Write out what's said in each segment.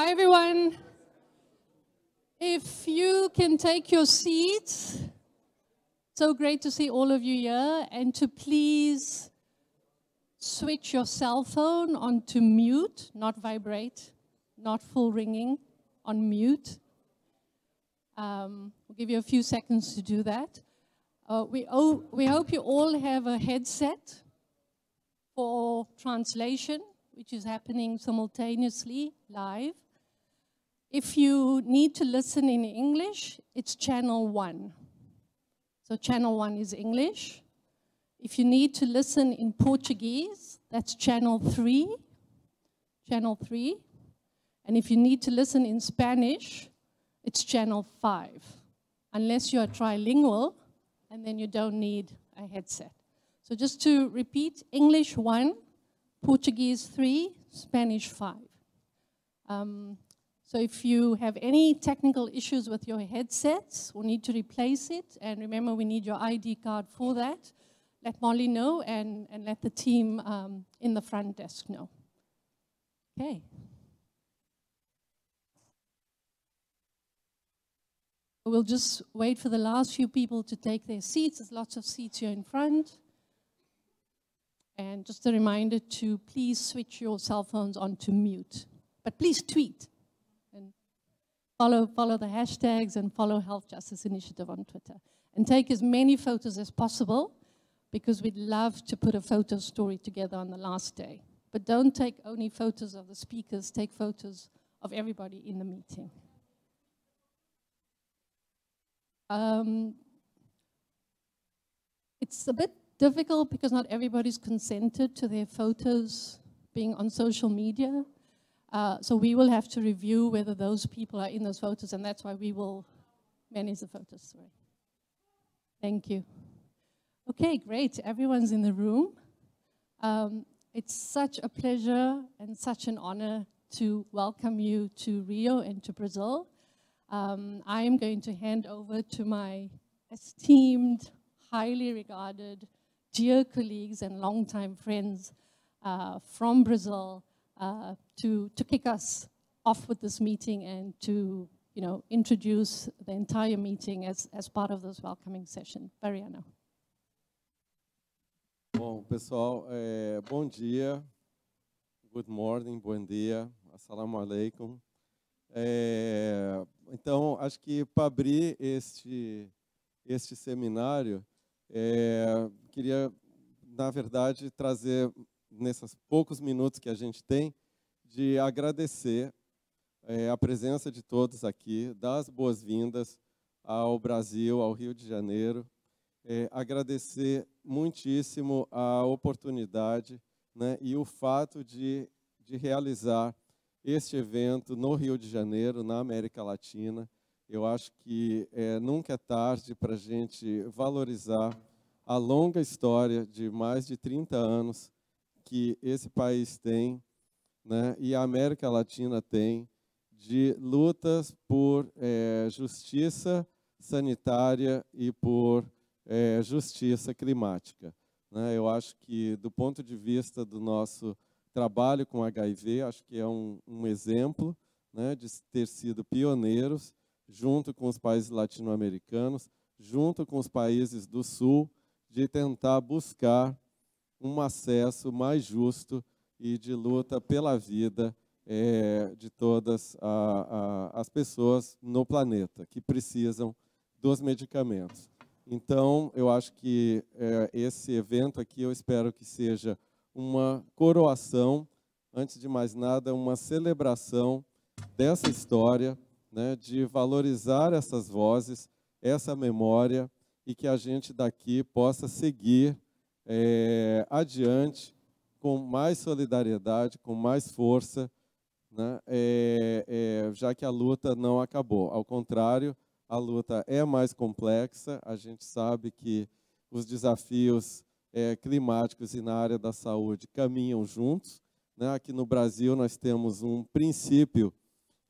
Hi, everyone. If you can take your seats, so great to see all of you here, and to please switch your cell phone on to mute, not vibrate, not full ringing, on mute. Um, we'll give you a few seconds to do that. Uh, we, we hope you all have a headset for translation which is happening simultaneously live. If you need to listen in English, it's channel one. So channel one is English. If you need to listen in Portuguese, that's channel three. Channel three. And if you need to listen in Spanish, it's channel five. Unless you are trilingual, and then you don't need a headset. So just to repeat, English one, Portuguese three, Spanish five. Um, so if you have any technical issues with your headsets, or need to replace it. And remember, we need your ID card for that. Let Molly know and, and let the team um, in the front desk know. Okay. We'll just wait for the last few people to take their seats. There's lots of seats here in front. And just a reminder to please switch your cell phones on to mute. But please tweet follow, follow the hashtags and follow Health Justice Initiative on Twitter. And take as many photos as possible because we'd love to put a photo story together on the last day. But don't take only photos of the speakers, take photos of everybody in the meeting. Um, it's a bit difficult because not everybody's consented to their photos being on social media. Uh, so we will have to review whether those people are in those photos, and that's why we will manage the photos. Sorry. Thank you. Okay, great. Everyone's in the room. Um, it's such a pleasure and such an honor to welcome you to Rio and to Brazil. Um, I am going to hand over to my esteemed, highly regarded, dear colleagues and longtime friends uh, from Brazil uh, to, to kick us off with this meeting and to you know, introduce the entire meeting as, as part of this welcoming session. Mariana. Bom, pessoal, é, bom dia, good morning, bom dia, assalamu alaikum. É, então, acho que para abrir este, este seminário, é, queria, na verdade, trazer nesses poucos minutos que a gente tem, de agradecer é, a presença de todos aqui, dar as boas-vindas ao Brasil, ao Rio de Janeiro, é, agradecer muitíssimo a oportunidade né, e o fato de, de realizar este evento no Rio de Janeiro, na América Latina. Eu acho que é, nunca é tarde para a gente valorizar a longa história de mais de 30 anos que esse país tem, né, e a América Latina tem, de lutas por é, justiça sanitária e por é, justiça climática. Né? Eu acho que, do ponto de vista do nosso trabalho com HIV, acho que é um, um exemplo né, de ter sido pioneiros, junto com os países latino-americanos, junto com os países do Sul, de tentar buscar um acesso mais justo e de luta pela vida é, de todas a, a, as pessoas no planeta que precisam dos medicamentos. Então, eu acho que é, esse evento aqui, eu espero que seja uma coroação, antes de mais nada, uma celebração dessa história, né, de valorizar essas vozes, essa memória, e que a gente daqui possa seguir é, adiante com mais solidariedade, com mais força, né? é, é, já que a luta não acabou. Ao contrário, a luta é mais complexa, a gente sabe que os desafios é, climáticos e na área da saúde caminham juntos. Né? Aqui no Brasil, nós temos um princípio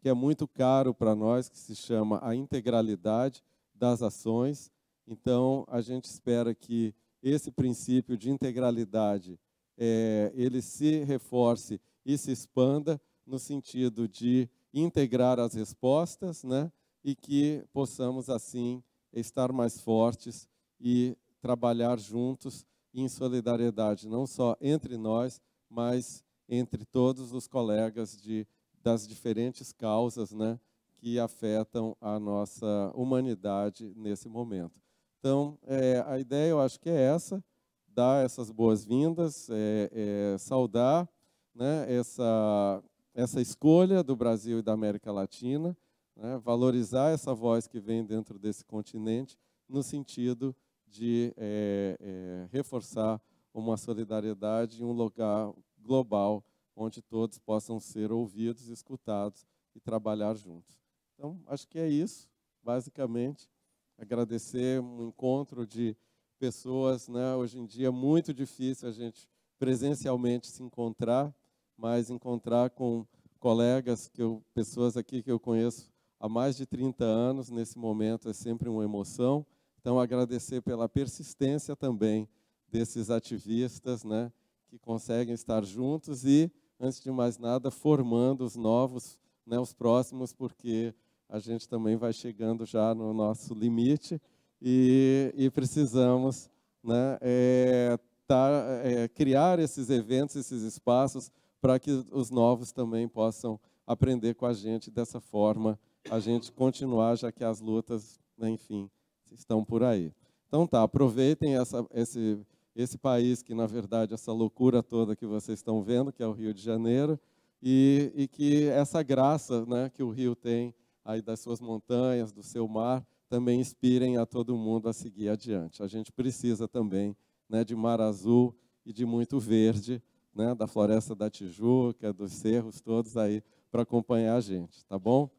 que é muito caro para nós, que se chama a integralidade das ações. Então, a gente espera que esse princípio de integralidade é, ele se reforce e se expanda no sentido de integrar as respostas, né? E que possamos assim estar mais fortes e trabalhar juntos em solidariedade, não só entre nós, mas entre todos os colegas de, das diferentes causas, né? Que afetam a nossa humanidade nesse momento. Então, é, a ideia eu acho que é essa, dar essas boas-vindas, é, é, saudar né, essa, essa escolha do Brasil e da América Latina, né, valorizar essa voz que vem dentro desse continente no sentido de é, é, reforçar uma solidariedade em um lugar global onde todos possam ser ouvidos, escutados e trabalhar juntos. Então, acho que é isso, basicamente agradecer um encontro de pessoas, né? Hoje em dia é muito difícil a gente presencialmente se encontrar, mas encontrar com colegas que eu, pessoas aqui que eu conheço há mais de 30 anos, nesse momento é sempre uma emoção. Então agradecer pela persistência também desses ativistas, né, que conseguem estar juntos e antes de mais nada formando os novos, né, os próximos, porque a gente também vai chegando já no nosso limite e, e precisamos né, é, tá, é, criar esses eventos, esses espaços, para que os novos também possam aprender com a gente dessa forma, a gente continuar, já que as lutas, né, enfim, estão por aí. Então tá, aproveitem essa, esse, esse país que, na verdade, essa loucura toda que vocês estão vendo, que é o Rio de Janeiro, e, e que essa graça né, que o Rio tem aí das suas montanhas, do seu mar, também inspirem a todo mundo a seguir adiante. A gente precisa também né, de mar azul e de muito verde, né, da floresta da Tijuca, dos cerros todos aí para acompanhar a gente, tá bom?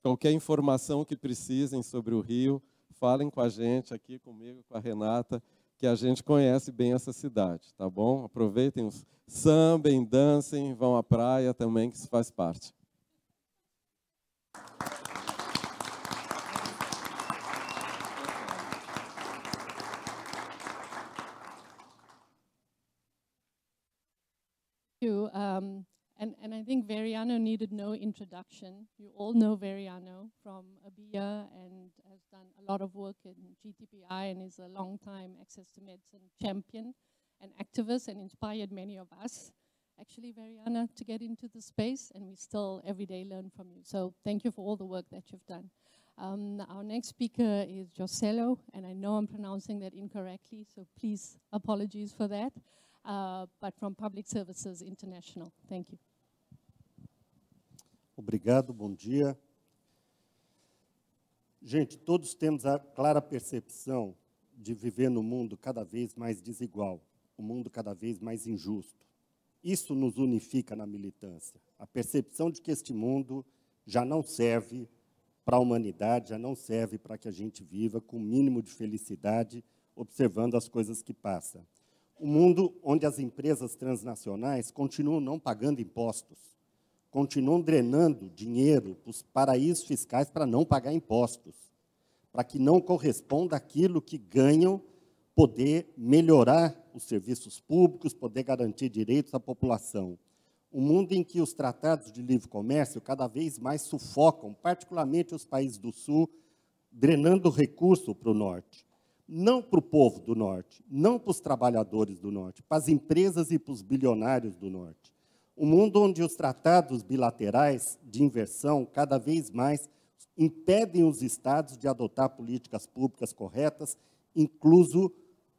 Qualquer informação que precisem sobre o Rio, falem com a gente aqui comigo, com a Renata, que a gente conhece bem essa cidade, tá bom? Aproveitem, os sambem, dancem, vão à praia também, que isso faz parte. you. Um, and, and I think Veriano needed no introduction. You all know Veriano from ABIA and has done a lot of work in GTPI and is a long-time access to medicine champion and activist and inspired many of us, actually, Veriana, to get into the space. And we still every day learn from you. So thank you for all the work that you've done. Um, our next speaker is Joselo, and I know I'm pronouncing that incorrectly, so please apologies for that. Uh, but from Public Services International. Thank you. Obrigado, bom dia. Gente, todos temos a clara percepção de viver num mundo cada vez mais desigual, um mundo cada vez mais injusto. Isso nos unifica na militância. A percepção de que este mundo já não serve para a humanidade, já não serve para que a gente viva com o mínimo de felicidade, observando as coisas que passam um mundo onde as empresas transnacionais continuam não pagando impostos, continuam drenando dinheiro para os paraísos fiscais para não pagar impostos, para que não corresponda aquilo que ganham poder melhorar os serviços públicos, poder garantir direitos à população. Um mundo em que os tratados de livre comércio cada vez mais sufocam, particularmente os países do Sul, drenando recurso para o Norte não para o povo do norte, não para os trabalhadores do norte, para as empresas e para os bilionários do norte. Um mundo onde os tratados bilaterais de inversão cada vez mais impedem os estados de adotar políticas públicas corretas, incluso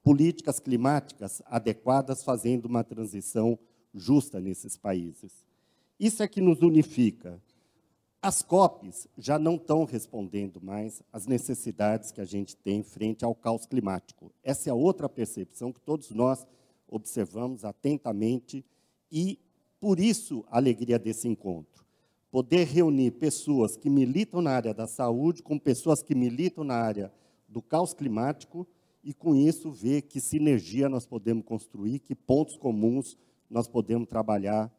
políticas climáticas adequadas, fazendo uma transição justa nesses países. Isso é que nos unifica. As COPs já não estão respondendo mais às necessidades que a gente tem frente ao caos climático. Essa é outra percepção que todos nós observamos atentamente e, por isso, a alegria desse encontro. Poder reunir pessoas que militam na área da saúde com pessoas que militam na área do caos climático e, com isso, ver que sinergia nós podemos construir, que pontos comuns nós podemos trabalhar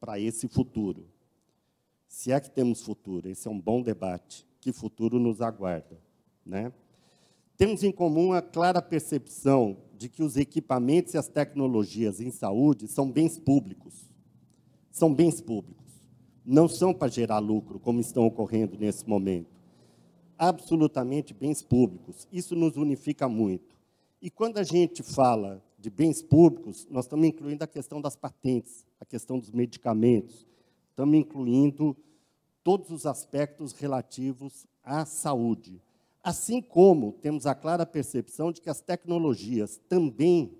para esse futuro. Se é que temos futuro, esse é um bom debate. Que futuro nos aguarda? Né? Temos em comum a clara percepção de que os equipamentos e as tecnologias em saúde são bens públicos. São bens públicos. Não são para gerar lucro, como estão ocorrendo nesse momento. Absolutamente bens públicos. Isso nos unifica muito. E quando a gente fala de bens públicos, nós estamos incluindo a questão das patentes, a questão dos medicamentos, estamos incluindo todos os aspectos relativos à saúde. Assim como temos a clara percepção de que as tecnologias também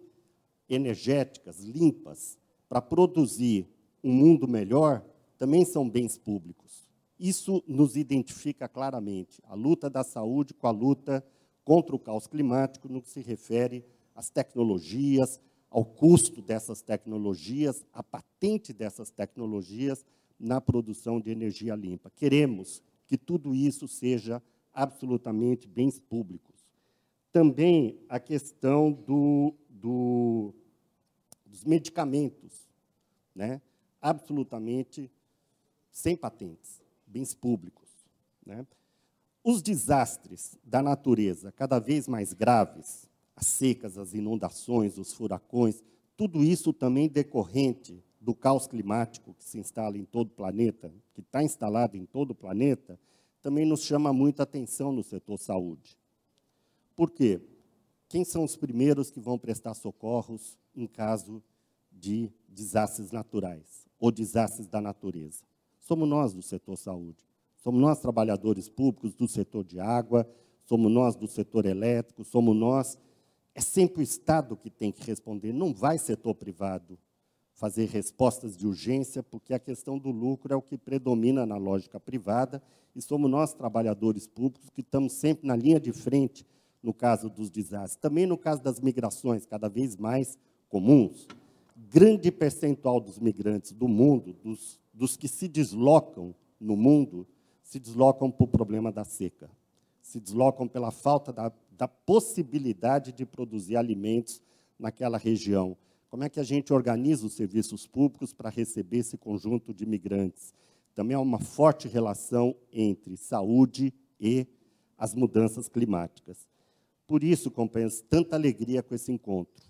energéticas, limpas, para produzir um mundo melhor, também são bens públicos. Isso nos identifica claramente a luta da saúde com a luta contra o caos climático no que se refere às tecnologias, ao custo dessas tecnologias, à patente dessas tecnologias na produção de energia limpa. Queremos que tudo isso seja absolutamente bens públicos. Também a questão do, do, dos medicamentos, né? absolutamente sem patentes, bens públicos. Né? Os desastres da natureza, cada vez mais graves, as secas, as inundações, os furacões, tudo isso também decorrente do caos climático que se instala em todo o planeta, que está instalado em todo o planeta, também nos chama muita atenção no setor saúde. Por quê? Quem são os primeiros que vão prestar socorros em caso de desastres naturais ou desastres da natureza? Somos nós do setor saúde. Somos nós, trabalhadores públicos do setor de água, somos nós do setor elétrico, somos nós. É sempre o Estado que tem que responder, não vai setor privado, fazer respostas de urgência, porque a questão do lucro é o que predomina na lógica privada e somos nós, trabalhadores públicos, que estamos sempre na linha de frente no caso dos desastres. Também no caso das migrações, cada vez mais comuns. Grande percentual dos migrantes do mundo, dos, dos que se deslocam no mundo, se deslocam por problema da seca, se deslocam pela falta da, da possibilidade de produzir alimentos naquela região como é que a gente organiza os serviços públicos para receber esse conjunto de imigrantes? Também há uma forte relação entre saúde e as mudanças climáticas. Por isso, companheiros, tanta alegria com esse encontro.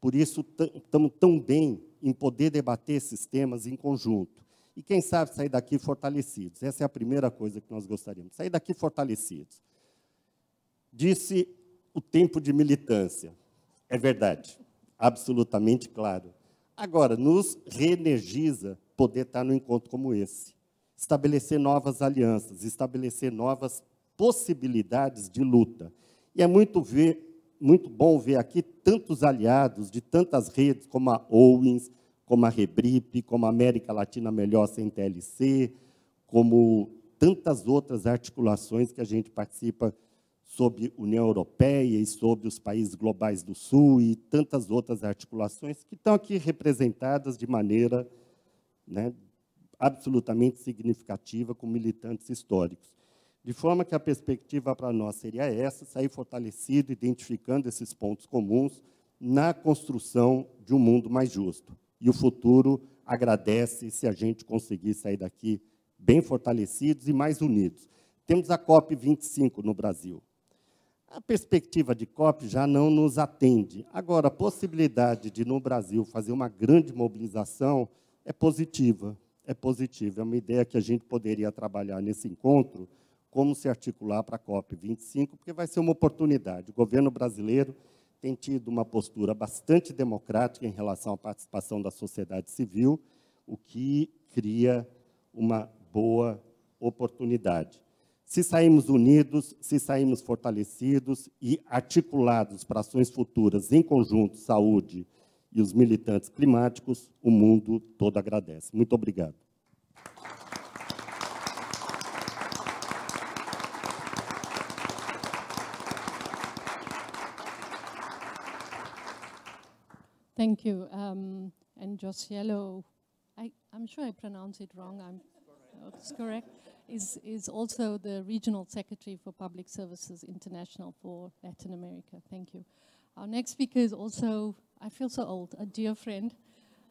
Por isso, estamos tão bem em poder debater esses temas em conjunto. E quem sabe sair daqui fortalecidos. Essa é a primeira coisa que nós gostaríamos, sair daqui fortalecidos. Disse o tempo de militância. É verdade absolutamente claro. Agora, nos reenergiza poder estar num encontro como esse. Estabelecer novas alianças, estabelecer novas possibilidades de luta. E é muito, ver, muito bom ver aqui tantos aliados de tantas redes como a Owens, como a Rebrip, como a América Latina Melhor Sem TLC, como tantas outras articulações que a gente participa sobre União Europeia e sobre os países globais do Sul e tantas outras articulações que estão aqui representadas de maneira né, absolutamente significativa com militantes históricos. De forma que a perspectiva para nós seria essa, sair fortalecido, identificando esses pontos comuns na construção de um mundo mais justo. E o futuro agradece se a gente conseguir sair daqui bem fortalecidos e mais unidos. Temos a COP25 no Brasil. A perspectiva de COP já não nos atende. Agora, a possibilidade de, no Brasil, fazer uma grande mobilização é positiva. É positiva. É uma ideia que a gente poderia trabalhar nesse encontro, como se articular para a COP25, porque vai ser uma oportunidade. O governo brasileiro tem tido uma postura bastante democrática em relação à participação da sociedade civil, o que cria uma boa oportunidade. Se sairmos unidos, se sairmos fortalecidos e articulados para ações futuras em conjunto, saúde e os militantes climáticos, o mundo todo agradece. Muito obrigado. Thank you. Um, and Josiello, I, I'm sure I pronounced it wrong. I'm, it's correct. is, is also the Regional Secretary for Public Services International for Latin America. Thank you. Our next speaker is also, I feel so old, a dear friend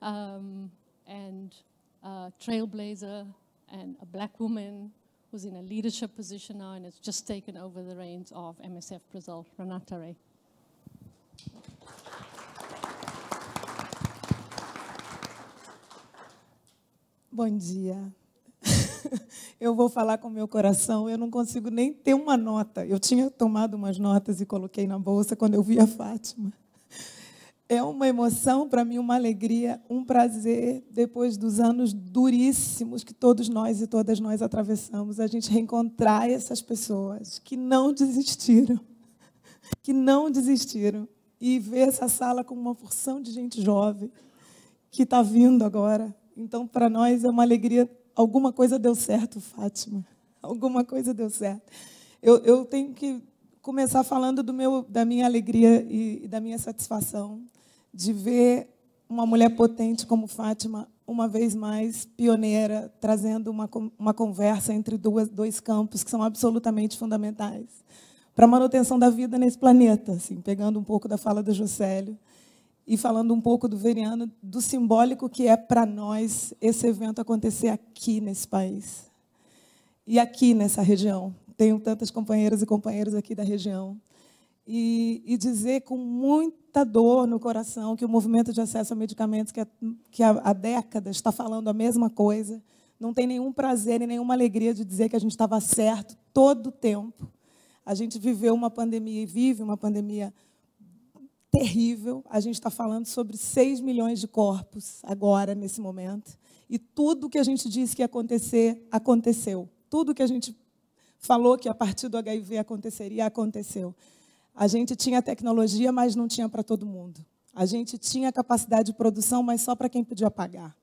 um, and a trailblazer and a black woman who's in a leadership position now and has just taken over the reins of MSF Brazil, Renata Ray. Bom dia. eu vou falar com meu coração, eu não consigo nem ter uma nota. Eu tinha tomado umas notas e coloquei na bolsa quando eu vi a Fátima. É uma emoção para mim, uma alegria, um prazer, depois dos anos duríssimos que todos nós e todas nós atravessamos, a gente reencontrar essas pessoas que não desistiram, que não desistiram, e ver essa sala com uma porção de gente jovem que está vindo agora. Então, para nós é uma alegria Alguma coisa deu certo, Fátima. Alguma coisa deu certo. Eu, eu tenho que começar falando do meu, da minha alegria e, e da minha satisfação de ver uma mulher potente como Fátima, uma vez mais pioneira, trazendo uma, uma conversa entre duas, dois campos que são absolutamente fundamentais para a manutenção da vida nesse planeta, assim, pegando um pouco da fala do Juscelio e falando um pouco do veriano, do simbólico que é para nós esse evento acontecer aqui nesse país e aqui nessa região. Tenho tantas companheiras e companheiros aqui da região. E, e dizer com muita dor no coração que o movimento de acesso a medicamentos, que, é, que há, há décadas está falando a mesma coisa, não tem nenhum prazer e nenhuma alegria de dizer que a gente estava certo todo o tempo. A gente viveu uma pandemia e vive uma pandemia terrível. A gente está falando sobre 6 milhões de corpos agora, nesse momento. E tudo que a gente disse que ia acontecer, aconteceu. Tudo que a gente falou que a partir do HIV aconteceria, aconteceu. A gente tinha tecnologia, mas não tinha para todo mundo. A gente tinha capacidade de produção, mas só para quem podia pagar.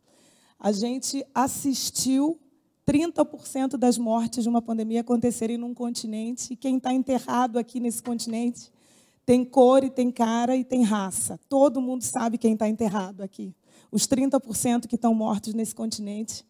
A gente assistiu 30% das mortes de uma pandemia acontecerem num continente, e quem está enterrado aqui nesse continente tem cor e tem cara e tem raça. Todo mundo sabe quem está enterrado aqui. Os 30% que estão mortos nesse continente,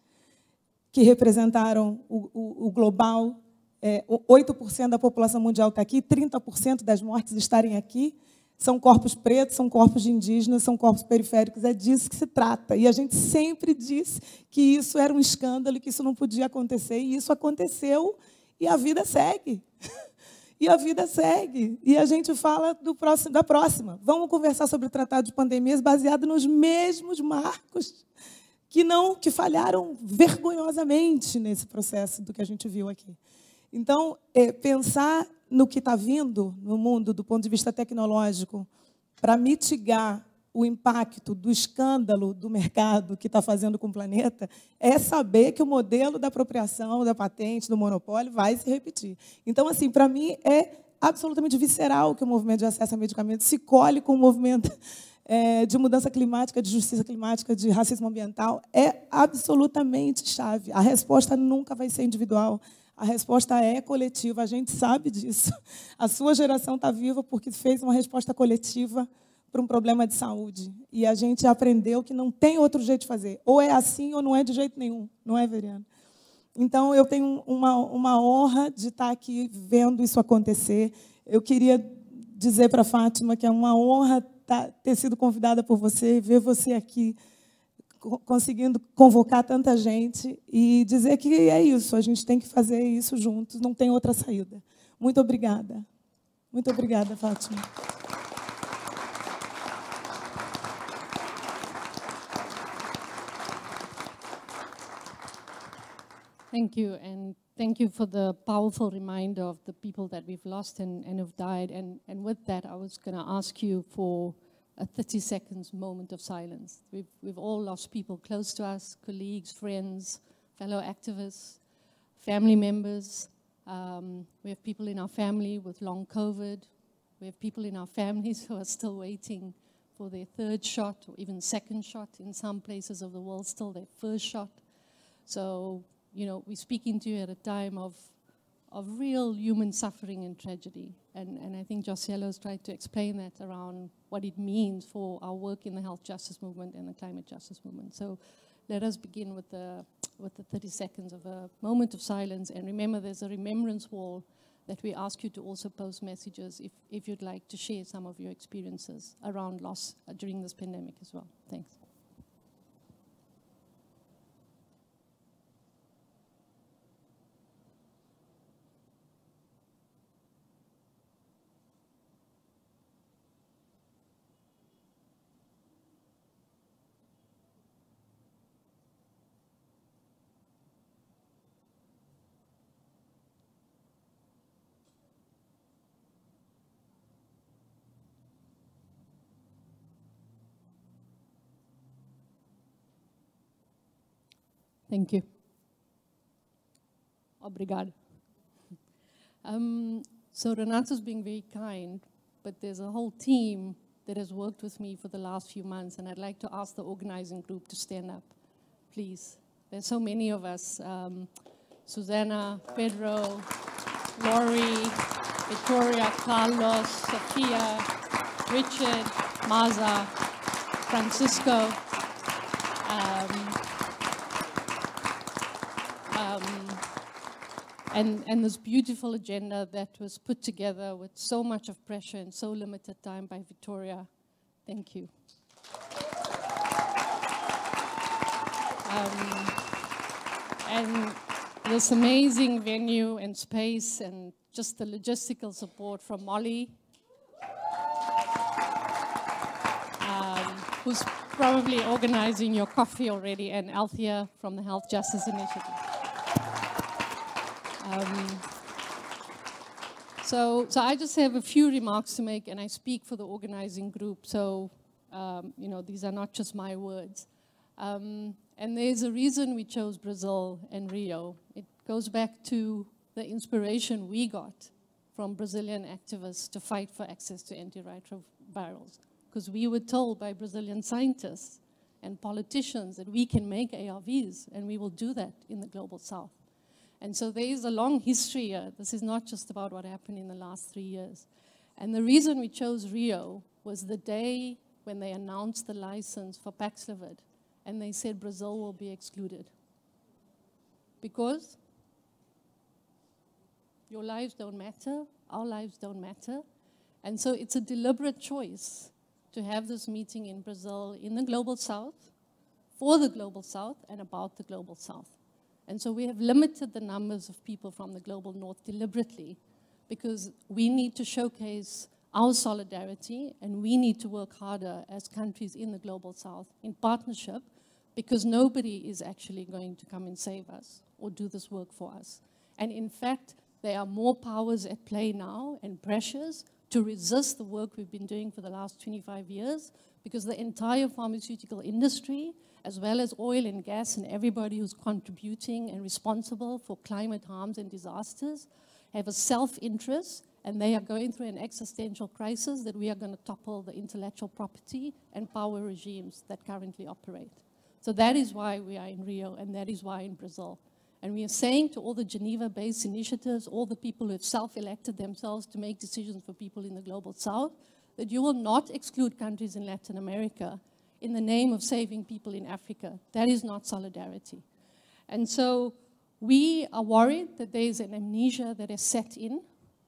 que representaram o, o, o global, é, 8% da população mundial está aqui, 30% das mortes estarem aqui, são corpos pretos, são corpos de indígenas, são corpos periféricos, é disso que se trata. E a gente sempre disse que isso era um escândalo, que isso não podia acontecer, e isso aconteceu, e a vida segue. E a vida segue. E a gente fala do próximo, da próxima. Vamos conversar sobre o tratado de pandemias baseado nos mesmos marcos que não que falharam vergonhosamente nesse processo do que a gente viu aqui. Então, é, pensar no que está vindo no mundo do ponto de vista tecnológico para mitigar o impacto do escândalo do mercado que está fazendo com o planeta é saber que o modelo da apropriação, da patente, do monopólio vai se repetir. Então, assim, para mim é absolutamente visceral que o movimento de acesso a medicamentos se colhe com o movimento é, de mudança climática, de justiça climática, de racismo ambiental. É absolutamente chave. A resposta nunca vai ser individual. A resposta é coletiva, a gente sabe disso. A sua geração está viva porque fez uma resposta coletiva para um problema de saúde. E a gente aprendeu que não tem outro jeito de fazer. Ou é assim ou não é de jeito nenhum. Não é, Veriana? Então, eu tenho uma, uma honra de estar aqui vendo isso acontecer. Eu queria dizer para a Fátima que é uma honra tá, ter sido convidada por você e ver você aqui conseguindo convocar tanta gente e dizer que é isso, a gente tem que fazer isso juntos, não tem outra saída. Muito obrigada. Muito obrigada, Fátima. Thank you, and thank you for the powerful reminder of the people that we've lost and, and have died. And, and with that, I was going to ask you for a 30 seconds moment of silence. We've, we've all lost people close to us, colleagues, friends, fellow activists, family members. Um, we have people in our family with long COVID. We have people in our families who are still waiting for their third shot or even second shot in some places of the world, still their first shot. So you know, we're speaking to you at a time of, of real human suffering and tragedy. And, and I think Joscelo's tried to explain that around what it means for our work in the health justice movement and the climate justice movement. So let us begin with the, with the 30 seconds of a moment of silence. And remember, there's a remembrance wall that we ask you to also post messages if, if you'd like to share some of your experiences around loss uh, during this pandemic as well. Thanks. Thank you. Obrigado. Um, so Renato's being very kind, but there's a whole team that has worked with me for the last few months, and I'd like to ask the organizing group to stand up, please. There's so many of us. Um, Susanna, Pedro, Laurie, Victoria, Carlos, Sofia, Richard, Maza, Francisco, um, and, and this beautiful agenda that was put together with so much of pressure and so limited time by Victoria. Thank you. Um, and this amazing venue and space and just the logistical support from Molly, um, who's probably organizing your coffee already, and Althea from the Health Justice Initiative. Um, so, so I just have a few remarks to make, and I speak for the organizing group, so um, you know these are not just my words. Um, and there's a reason we chose Brazil and Rio. It goes back to the inspiration we got from Brazilian activists to fight for access to antiretrovirals, because we were told by Brazilian scientists and politicians that we can make ARVs, and we will do that in the global south. And so there is a long history here. This is not just about what happened in the last three years. And the reason we chose Rio was the day when they announced the license for Paxlovid, and they said Brazil will be excluded. Because your lives don't matter, our lives don't matter. And so it's a deliberate choice to have this meeting in Brazil, in the Global South, for the Global South, and about the Global South. And so we have limited the numbers of people from the global north deliberately because we need to showcase our solidarity and we need to work harder as countries in the global south in partnership because nobody is actually going to come and save us or do this work for us. And in fact, there are more powers at play now and pressures to resist the work we've been doing for the last 25 years because the entire pharmaceutical industry as well as oil and gas and everybody who's contributing and responsible for climate harms and disasters, have a self-interest and they are going through an existential crisis that we are going to topple the intellectual property and power regimes that currently operate. So that is why we are in Rio and that is why in Brazil. And we are saying to all the Geneva-based initiatives, all the people who have self-elected themselves to make decisions for people in the global south, that you will not exclude countries in Latin America in the name of saving people in Africa. That is not solidarity. And so we are worried that there is an amnesia that has set in,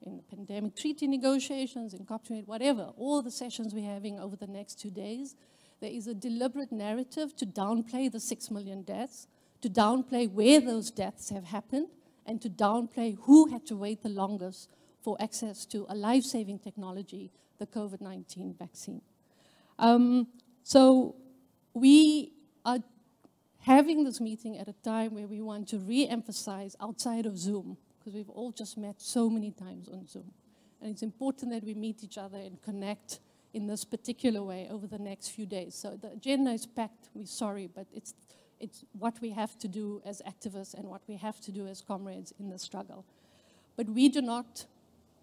in the pandemic treaty negotiations, in COP28, whatever, all the sessions we're having over the next two days, there is a deliberate narrative to downplay the six million deaths, to downplay where those deaths have happened, and to downplay who had to wait the longest for access to a life-saving technology, the COVID-19 vaccine. Um, so we are having this meeting at a time where we want to re-emphasize outside of Zoom, because we've all just met so many times on Zoom. And it's important that we meet each other and connect in this particular way over the next few days. So the agenda is packed, we're sorry, but it's, it's what we have to do as activists and what we have to do as comrades in the struggle. But we do not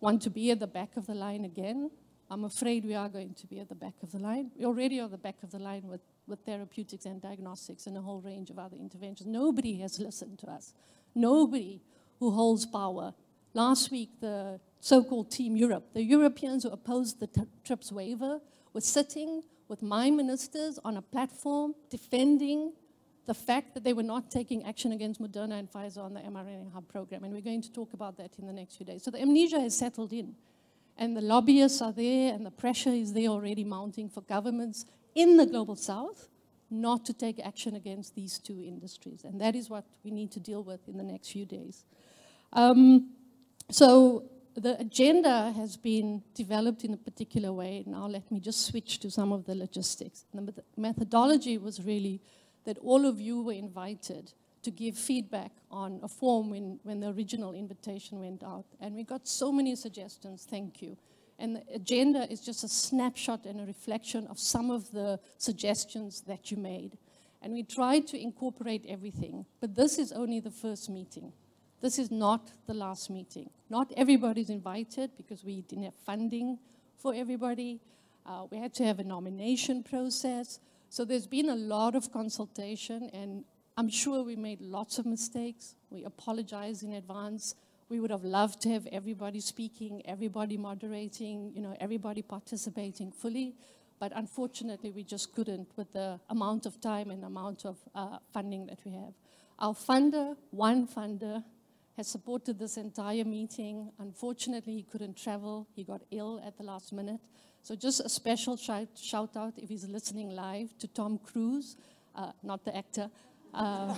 want to be at the back of the line again. I'm afraid we are going to be at the back of the line. We already are at the back of the line with, with therapeutics and diagnostics and a whole range of other interventions. Nobody has listened to us. Nobody who holds power. Last week, the so-called Team Europe, the Europeans who opposed the TRIPS waiver, were sitting with my ministers on a platform defending the fact that they were not taking action against Moderna and Pfizer on the mRNA Hub program. And we're going to talk about that in the next few days. So the amnesia has settled in. And the lobbyists are there, and the pressure is there already mounting for governments in the global south not to take action against these two industries. And that is what we need to deal with in the next few days. Um, so the agenda has been developed in a particular way. Now let me just switch to some of the logistics. The methodology was really that all of you were invited to give feedback on a form when, when the original invitation went out. And we got so many suggestions, thank you. And the agenda is just a snapshot and a reflection of some of the suggestions that you made. And we tried to incorporate everything, but this is only the first meeting. This is not the last meeting. Not everybody's invited because we didn't have funding for everybody. Uh, we had to have a nomination process. So there's been a lot of consultation and I'm sure we made lots of mistakes. We apologize in advance. We would have loved to have everybody speaking, everybody moderating, you know, everybody participating fully. But unfortunately, we just couldn't with the amount of time and amount of uh, funding that we have. Our funder, one funder, has supported this entire meeting. Unfortunately, he couldn't travel. He got ill at the last minute. So just a special shout, out, if he's listening live, to Tom Cruise, uh, not the actor, um,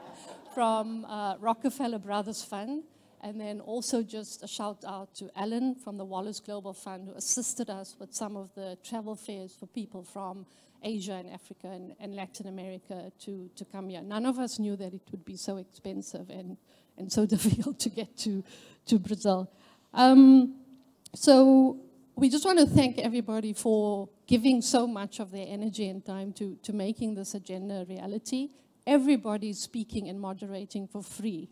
from uh, Rockefeller Brothers Fund. And then also just a shout out to Alan from the Wallace Global Fund who assisted us with some of the travel fares for people from Asia and Africa and, and Latin America to, to come here. None of us knew that it would be so expensive and, and so difficult to get to, to Brazil. Um, so we just want to thank everybody for giving so much of their energy and time to, to making this agenda a reality everybody is speaking and moderating for free.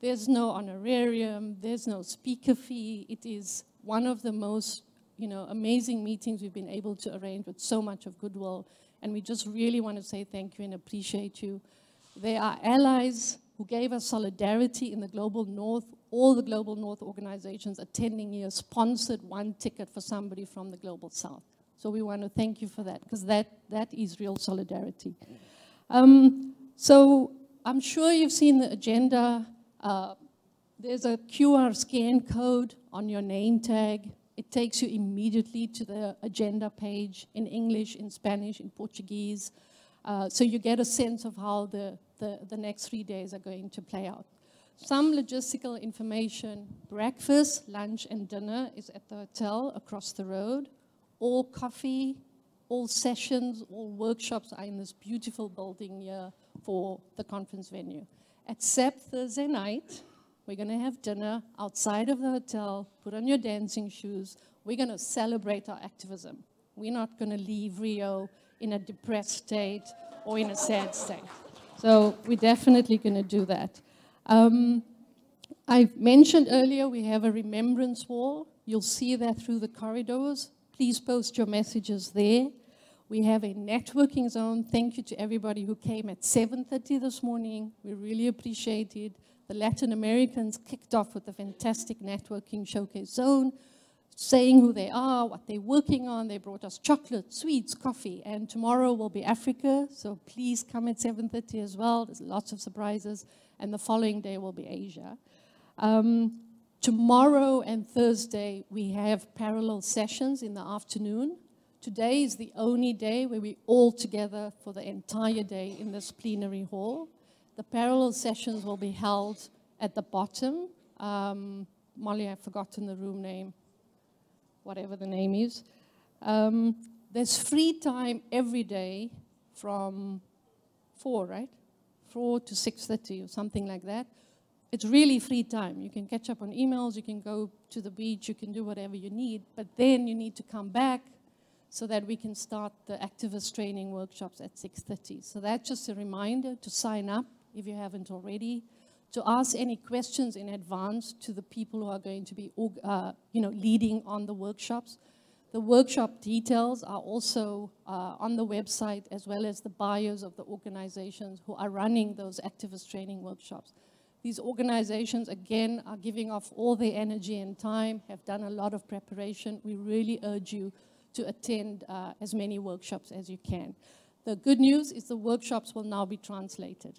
There's no honorarium, there's no speaker fee. It is one of the most you know, amazing meetings we've been able to arrange with so much of goodwill. And we just really want to say thank you and appreciate you. They are allies who gave us solidarity in the Global North. All the Global North organizations attending here sponsored one ticket for somebody from the Global South. So we want to thank you for that, because that, that is real solidarity. Um, so I'm sure you've seen the agenda. Uh, there's a QR scan code on your name tag. It takes you immediately to the agenda page in English, in Spanish, in Portuguese. Uh, so you get a sense of how the, the, the next three days are going to play out. Some logistical information, breakfast, lunch, and dinner is at the hotel across the road. All coffee, all sessions, all workshops are in this beautiful building here for the conference venue. Except Thursday night, we're going to have dinner outside of the hotel, put on your dancing shoes. We're going to celebrate our activism. We're not going to leave Rio in a depressed state or in a sad state. So we're definitely going to do that. Um, I mentioned earlier we have a remembrance wall. You'll see that through the corridors. Please post your messages there. We have a networking zone. Thank you to everybody who came at 7.30 this morning. We really appreciate it. The Latin Americans kicked off with a fantastic networking showcase zone, saying who they are, what they're working on. They brought us chocolate, sweets, coffee, and tomorrow will be Africa. So please come at 7.30 as well. There's lots of surprises. And the following day will be Asia. Um, Tomorrow and Thursday, we have parallel sessions in the afternoon. Today is the only day where we all together for the entire day in this plenary hall. The parallel sessions will be held at the bottom. Um, Molly, I've forgotten the room name, whatever the name is. Um, there's free time every day from 4, right? 4 to 6.30 or something like that. It's really free time. You can catch up on emails, you can go to the beach, you can do whatever you need, but then you need to come back so that we can start the activist training workshops at 6.30. So that's just a reminder to sign up if you haven't already, to ask any questions in advance to the people who are going to be uh, you know, leading on the workshops. The workshop details are also uh, on the website as well as the bios of the organizations who are running those activist training workshops. These organizations, again, are giving off all their energy and time, have done a lot of preparation. We really urge you to attend uh, as many workshops as you can. The good news is the workshops will now be translated.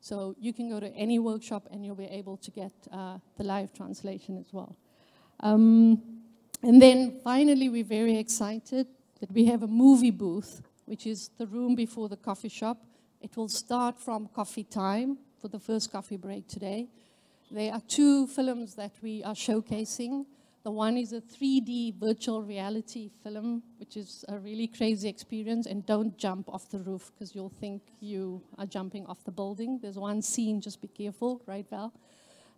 So you can go to any workshop and you'll be able to get uh, the live translation as well. Um, and then finally, we're very excited that we have a movie booth, which is the room before the coffee shop. It will start from coffee time for the first coffee break today. There are two films that we are showcasing. The one is a 3D virtual reality film, which is a really crazy experience, and don't jump off the roof because you'll think you are jumping off the building. There's one scene, just be careful, right, Val?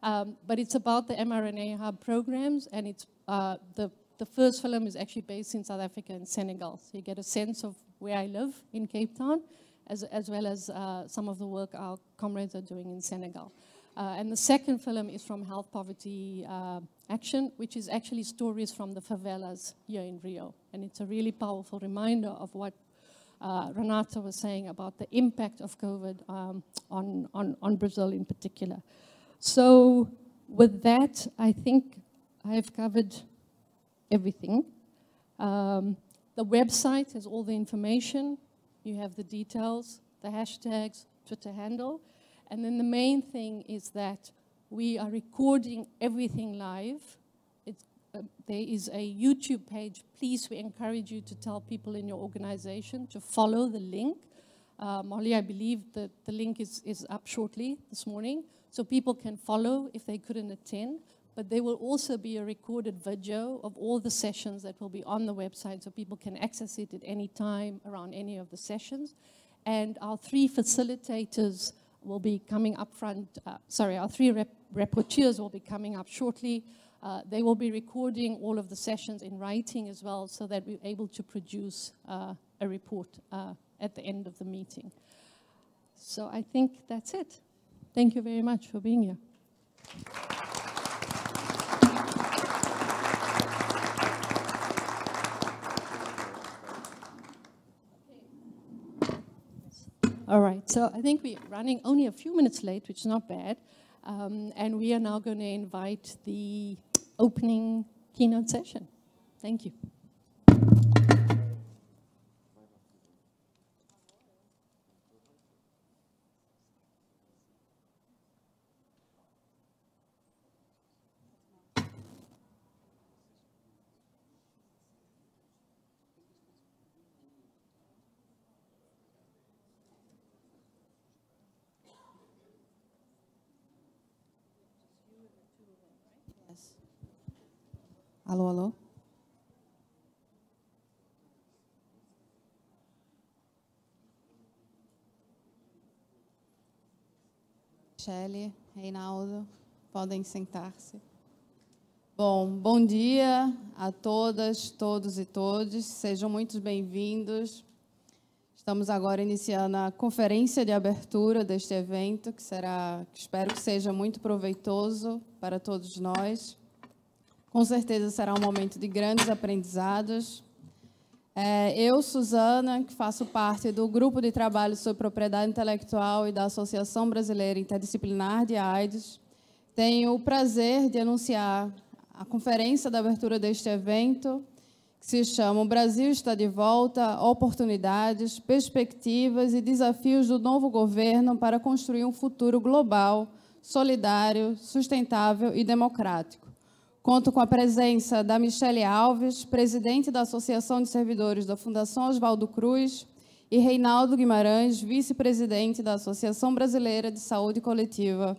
Um, but it's about the mRNA hub programs, and it's uh, the the first film is actually based in South Africa and Senegal, so you get a sense of where I live in Cape Town, as, as well as uh, some of the work our comrades are doing in Senegal. Uh, and the second film is from health poverty uh, action, which is actually stories from the favelas here in Rio. And it's a really powerful reminder of what uh, was saying about the impact of COVID um, on, on, on Brazil in particular. So with that, I think I have covered everything. Um, the website has all the information. You have the details, the hashtags, Twitter handle. And then the main thing is that we are recording everything live. Uh, there is a YouTube page. Please, we encourage you to tell people in your organization to follow the link. Uh, Molly, I believe that the link is, is up shortly this morning, so people can follow if they couldn't attend. But there will also be a recorded video of all the sessions that will be on the website, so people can access it at any time around any of the sessions. And our three facilitators will be coming up front, uh, sorry, our three rapporteurs will be coming up shortly. Uh, they will be recording all of the sessions in writing as well so that we're able to produce uh, a report uh, at the end of the meeting. So I think that's it. Thank you very much for being here. All right, so I think we're running only a few minutes late, which is not bad. Um, and we are now going to invite the opening keynote session. Thank you. Alô, alô? Michele, Reinaldo, podem sentar-se. Bom, bom dia a todas, todos e todos. Sejam muito bem-vindos. Estamos agora iniciando a conferência de abertura deste evento, que será, que espero que seja muito proveitoso para todos nós. Com certeza será um momento de grandes aprendizados. É, eu, Suzana, que faço parte do Grupo de Trabalho sobre Propriedade Intelectual e da Associação Brasileira Interdisciplinar de AIDS, tenho o prazer de anunciar a conferência da abertura deste evento, que se chama O Brasil está de volta: Oportunidades, Perspectivas e Desafios do Novo Governo para Construir um Futuro Global, Solidário, Sustentável e Democrático. Conto com a presença da Michele Alves, presidente da Associação de Servidores da Fundação Oswaldo Cruz, e Reinaldo Guimarães, vice-presidente da Associação Brasileira de Saúde Coletiva.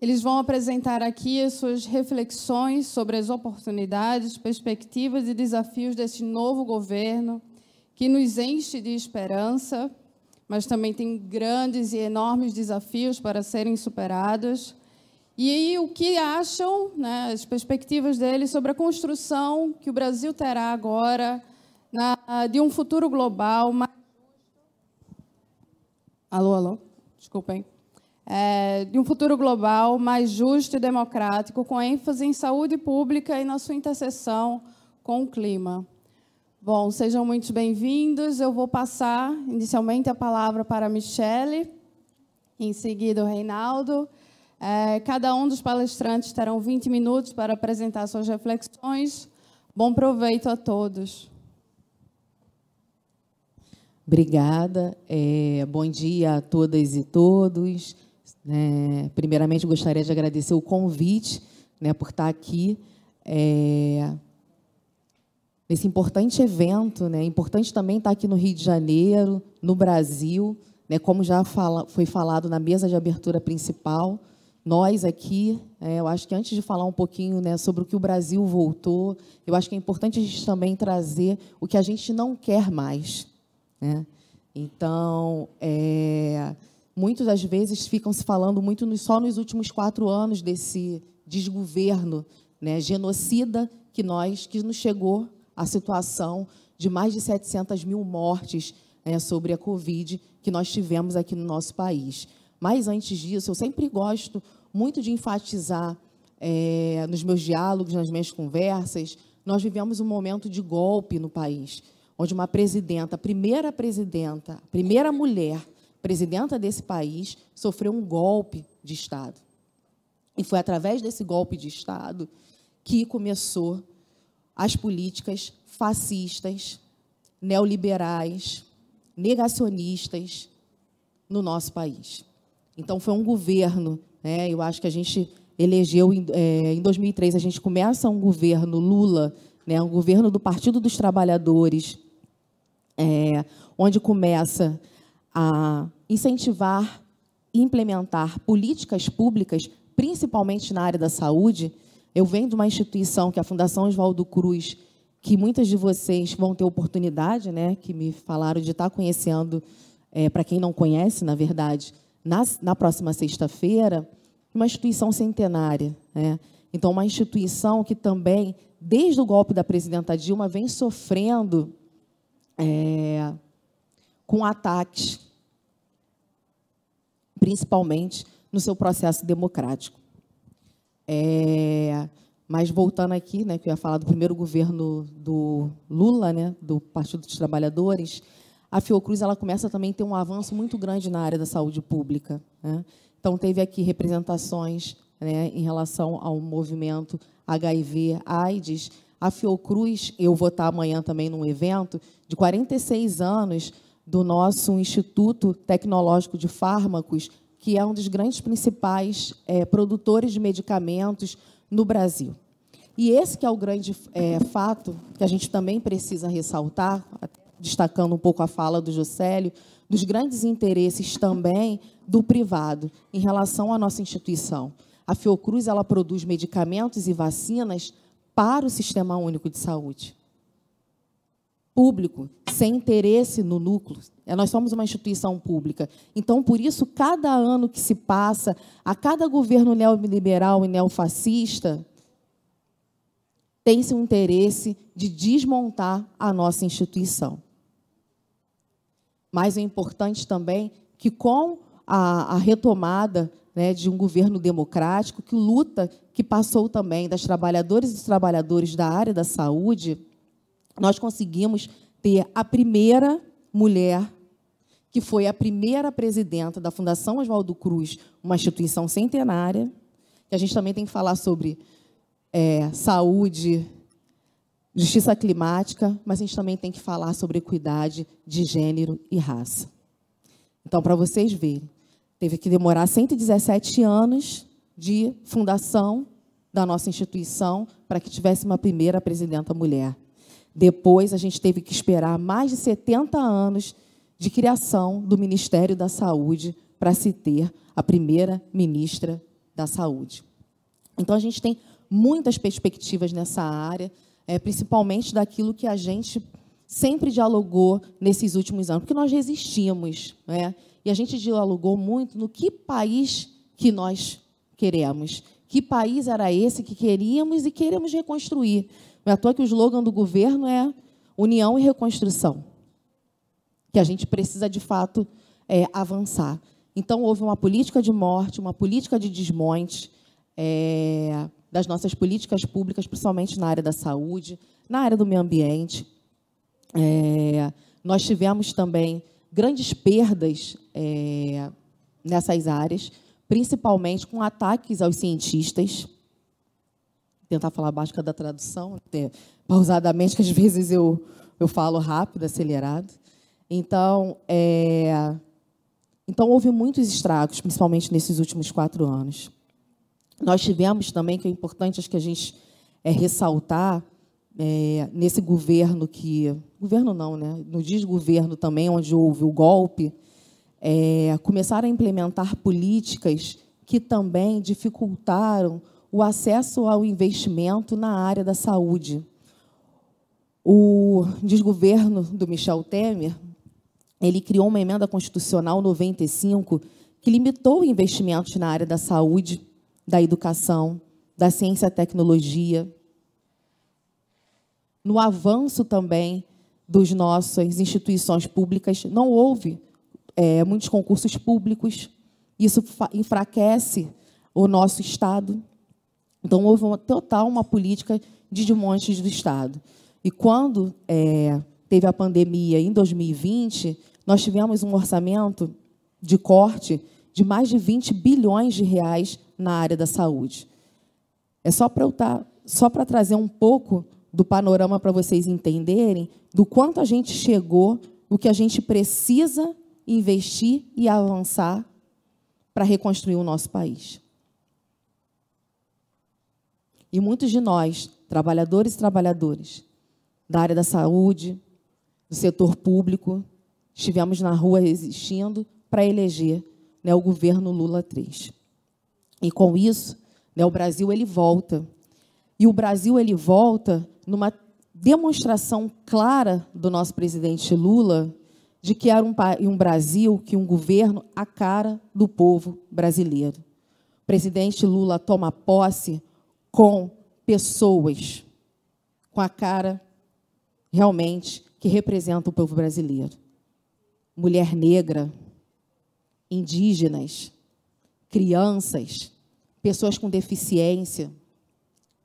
Eles vão apresentar aqui as suas reflexões sobre as oportunidades, perspectivas e desafios deste novo governo, que nos enche de esperança, mas também tem grandes e enormes desafios para serem superados e o que acham, né, as perspectivas dele sobre a construção que o Brasil terá agora na, de um futuro global mais... Alô, alô, desculpem. É, de um futuro global mais justo e democrático, com ênfase em saúde pública e na sua interseção com o clima. Bom, sejam muito bem-vindos. Eu vou passar inicialmente a palavra para a Michele, em seguida o Reinaldo, é, cada um dos palestrantes terão 20 minutos para apresentar suas reflexões. Bom proveito a todos. Obrigada. É, bom dia a todas e todos. É, primeiramente, gostaria de agradecer o convite né, por estar aqui é, nesse importante evento. Né, é importante também estar aqui no Rio de Janeiro, no Brasil, né, como já fala, foi falado na mesa de abertura principal nós aqui, é, eu acho que antes de falar um pouquinho né, sobre o que o Brasil voltou, eu acho que é importante a gente também trazer o que a gente não quer mais. Né? Então, é, muitas das vezes ficam se falando muito no, só nos últimos quatro anos desse desgoverno né, genocida que nós que nos chegou à situação de mais de 700 mil mortes é, sobre a Covid que nós tivemos aqui no nosso país. Mas antes disso, eu sempre gosto muito de enfatizar é, nos meus diálogos, nas minhas conversas, nós vivemos um momento de golpe no país, onde uma presidenta, a primeira presidenta, a primeira mulher presidenta desse país, sofreu um golpe de Estado. E foi através desse golpe de Estado que começou as políticas fascistas, neoliberais, negacionistas no nosso país. Então, foi um governo né? eu acho que a gente elegeu, é, em 2003, a gente começa um governo Lula, né, um governo do Partido dos Trabalhadores, é, onde começa a incentivar e implementar políticas públicas, principalmente na área da saúde. Eu venho de uma instituição, que é a Fundação Oswaldo Cruz, que muitas de vocês vão ter oportunidade, né, que me falaram de estar conhecendo, é, para quem não conhece, na verdade, na, na próxima sexta-feira, uma instituição centenária. Né? Então, uma instituição que também, desde o golpe da presidenta Dilma, vem sofrendo é, com ataques, principalmente no seu processo democrático. É, mas voltando aqui, né, que eu ia falar do primeiro governo do Lula, né, do Partido dos Trabalhadores, a Fiocruz ela começa também a ter um avanço muito grande na área da saúde pública. Né? Então, teve aqui representações né, em relação ao movimento HIV, AIDS. A Fiocruz, eu vou estar amanhã também num evento, de 46 anos do nosso Instituto Tecnológico de Fármacos, que é um dos grandes principais é, produtores de medicamentos no Brasil. E esse que é o grande é, fato que a gente também precisa ressaltar, até destacando um pouco a fala do Juscelio, dos grandes interesses também do privado em relação à nossa instituição. A Fiocruz ela produz medicamentos e vacinas para o Sistema Único de Saúde. Público, sem interesse no núcleo. É, nós somos uma instituição pública. Então, por isso, cada ano que se passa, a cada governo neoliberal e neofascista, tem-se um interesse de desmontar a nossa instituição mas é importante também que com a, a retomada né, de um governo democrático, que luta que passou também das trabalhadoras e dos trabalhadores da área da saúde, nós conseguimos ter a primeira mulher que foi a primeira presidenta da Fundação Oswaldo Cruz, uma instituição centenária, que a gente também tem que falar sobre é, saúde, justiça climática, mas a gente também tem que falar sobre equidade de gênero e raça. Então, para vocês verem, teve que demorar 117 anos de fundação da nossa instituição para que tivesse uma primeira presidenta mulher. Depois, a gente teve que esperar mais de 70 anos de criação do Ministério da Saúde para se ter a primeira ministra da Saúde. Então, a gente tem muitas perspectivas nessa área é, principalmente daquilo que a gente sempre dialogou nesses últimos anos, porque nós resistimos, né? e a gente dialogou muito no que país que nós queremos, que país era esse que queríamos e queremos reconstruir. Não é à toa que o slogan do governo é união e reconstrução, que a gente precisa, de fato, é, avançar. Então, houve uma política de morte, uma política de desmonte, é, das nossas políticas públicas, principalmente na área da saúde, na área do meio ambiente. É, nós tivemos também grandes perdas é, nessas áreas, principalmente com ataques aos cientistas. Vou tentar falar baixo da tradução, né? pausadamente, que às vezes eu, eu falo rápido, acelerado. Então, é, então, houve muitos estragos, principalmente nesses últimos quatro anos. Nós tivemos também, que é importante acho que a gente é, ressaltar, é, nesse governo que. Governo não, né? No desgoverno também, onde houve o golpe, é, começaram a implementar políticas que também dificultaram o acesso ao investimento na área da saúde. O desgoverno do Michel Temer, ele criou uma emenda constitucional 95 que limitou investimentos na área da saúde da educação, da ciência e tecnologia, no avanço também dos nossas instituições públicas. Não houve é, muitos concursos públicos, isso enfraquece o nosso Estado. Então, houve uma total uma política de desmontes do Estado. E quando é, teve a pandemia em 2020, nós tivemos um orçamento de corte de mais de 20 bilhões de reais na área da saúde. É só para eu estar, tá, só para trazer um pouco do panorama para vocês entenderem do quanto a gente chegou, o que a gente precisa investir e avançar para reconstruir o nosso país. E muitos de nós, trabalhadores e trabalhadoras da área da saúde, do setor público, estivemos na rua resistindo para eleger né, o governo Lula 3. E com isso, né, o Brasil ele volta. E o Brasil ele volta numa demonstração clara do nosso presidente Lula de que era um, um Brasil, que um governo à cara do povo brasileiro. O presidente Lula toma posse com pessoas com a cara realmente que representa o povo brasileiro. Mulher negra, indígenas, crianças, pessoas com deficiência,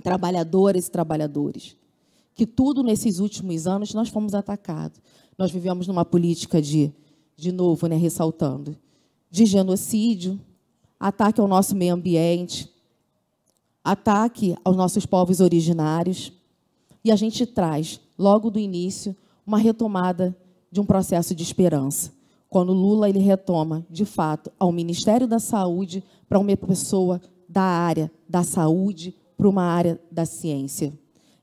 trabalhadoras e trabalhadores. Que tudo nesses últimos anos nós fomos atacados. Nós vivemos numa política de, de novo, né, ressaltando, de genocídio, ataque ao nosso meio ambiente, ataque aos nossos povos originários. E a gente traz, logo do início, uma retomada de um processo de esperança quando Lula ele retoma, de fato, ao Ministério da Saúde para uma pessoa da área da saúde para uma área da ciência.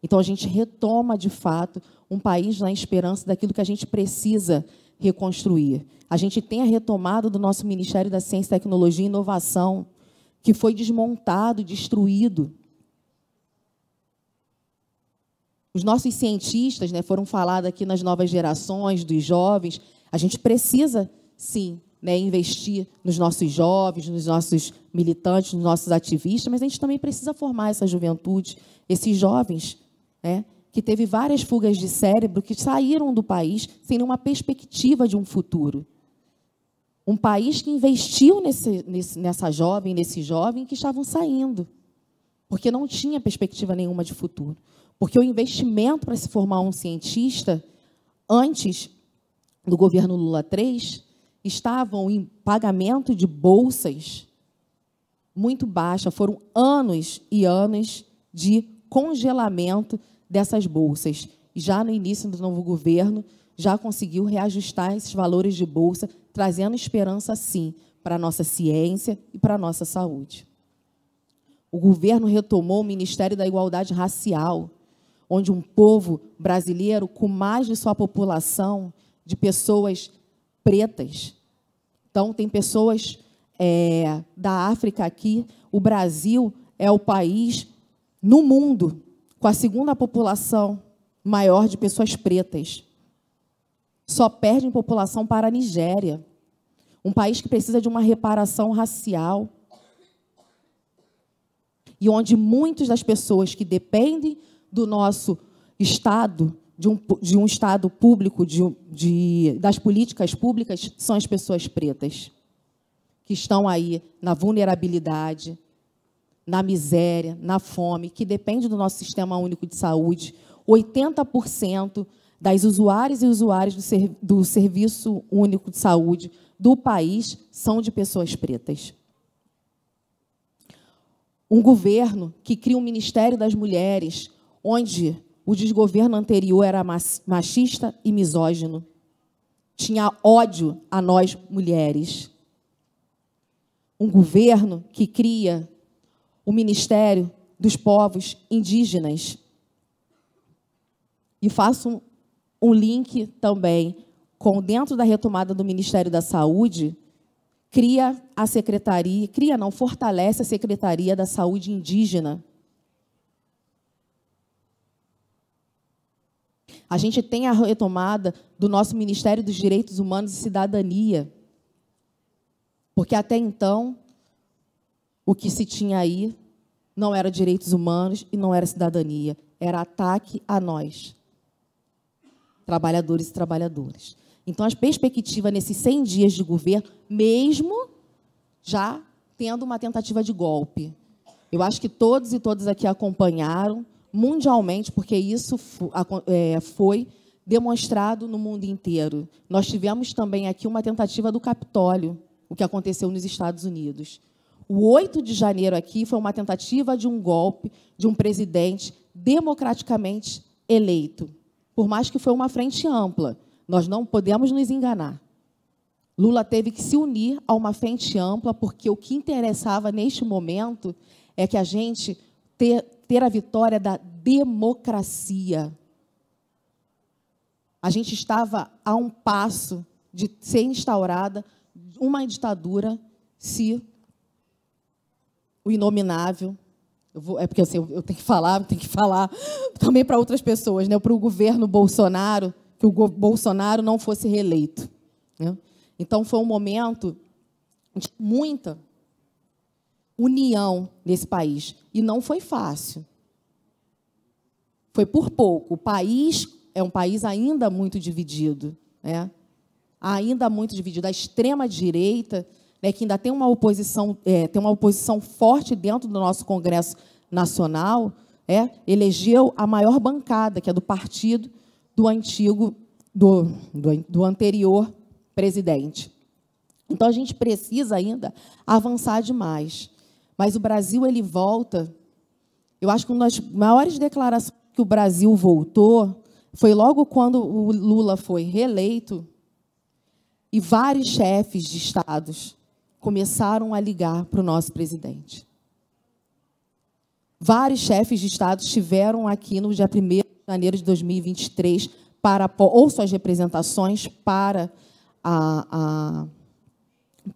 Então a gente retoma de fato um país na esperança daquilo que a gente precisa reconstruir. A gente tem a retomada do nosso Ministério da Ciência, Tecnologia e Inovação, que foi desmontado, destruído. Os nossos cientistas, né, foram falados aqui nas novas gerações, dos jovens, a gente precisa, sim, né, investir nos nossos jovens, nos nossos militantes, nos nossos ativistas, mas a gente também precisa formar essa juventude, esses jovens, né, que teve várias fugas de cérebro, que saíram do país sem nenhuma perspectiva de um futuro. Um país que investiu nesse, nesse, nessa jovem, nesse jovem que estavam saindo, porque não tinha perspectiva nenhuma de futuro. Porque o investimento para se formar um cientista, antes do governo Lula 3 estavam em pagamento de bolsas muito baixa. Foram anos e anos de congelamento dessas bolsas. Já no início do novo governo, já conseguiu reajustar esses valores de bolsa, trazendo esperança, sim, para a nossa ciência e para a nossa saúde. O governo retomou o Ministério da Igualdade Racial, onde um povo brasileiro, com mais de sua população, de pessoas pretas. Então, tem pessoas é, da África aqui. O Brasil é o país no mundo com a segunda população maior de pessoas pretas. Só perde em população para a Nigéria, um país que precisa de uma reparação racial. E onde muitas das pessoas que dependem do nosso Estado de um, de um Estado público, de, de, das políticas públicas, são as pessoas pretas, que estão aí na vulnerabilidade, na miséria, na fome, que depende do nosso sistema único de saúde. 80% das usuárias e usuários do, ser, do Serviço Único de Saúde do país são de pessoas pretas. Um governo que cria um Ministério das Mulheres, onde o desgoverno anterior era machista e misógino. Tinha ódio a nós mulheres. Um governo que cria o Ministério dos Povos Indígenas. E faço um link também com dentro da retomada do Ministério da Saúde, cria a secretaria, cria não, fortalece a Secretaria da Saúde Indígena A gente tem a retomada do nosso Ministério dos Direitos Humanos e Cidadania. Porque até então, o que se tinha aí não era direitos humanos e não era cidadania, era ataque a nós, trabalhadores e trabalhadoras. Então, a perspectiva nesses 100 dias de governo, mesmo já tendo uma tentativa de golpe. Eu acho que todos e todas aqui acompanharam mundialmente, porque isso é, foi demonstrado no mundo inteiro. Nós tivemos também aqui uma tentativa do Capitólio, o que aconteceu nos Estados Unidos. O 8 de janeiro aqui foi uma tentativa de um golpe de um presidente democraticamente eleito. Por mais que foi uma frente ampla, nós não podemos nos enganar. Lula teve que se unir a uma frente ampla, porque o que interessava neste momento é que a gente ter, ter a vitória da democracia. A gente estava a um passo de ser instaurada uma ditadura se o inominável. Vou, é porque assim, eu, eu tenho que falar, tenho que falar também para outras pessoas, né? para o governo Bolsonaro, que o Bolsonaro não fosse reeleito. Né? Então, foi um momento de muita união nesse país. E não foi fácil. Foi por pouco. O país é um país ainda muito dividido. Né? Ainda muito dividido. A extrema-direita, né, que ainda tem uma, oposição, é, tem uma oposição forte dentro do nosso Congresso Nacional, é, elegeu a maior bancada, que é do partido do antigo, do, do, do anterior presidente. Então, a gente precisa ainda avançar demais. Mas o Brasil ele volta. Eu acho que uma das maiores declarações que o Brasil voltou foi logo quando o Lula foi reeleito e vários chefes de estados começaram a ligar para o nosso presidente. Vários chefes de Estado estiveram aqui no dia 1 de janeiro de 2023 para, ou suas representações para, a, a,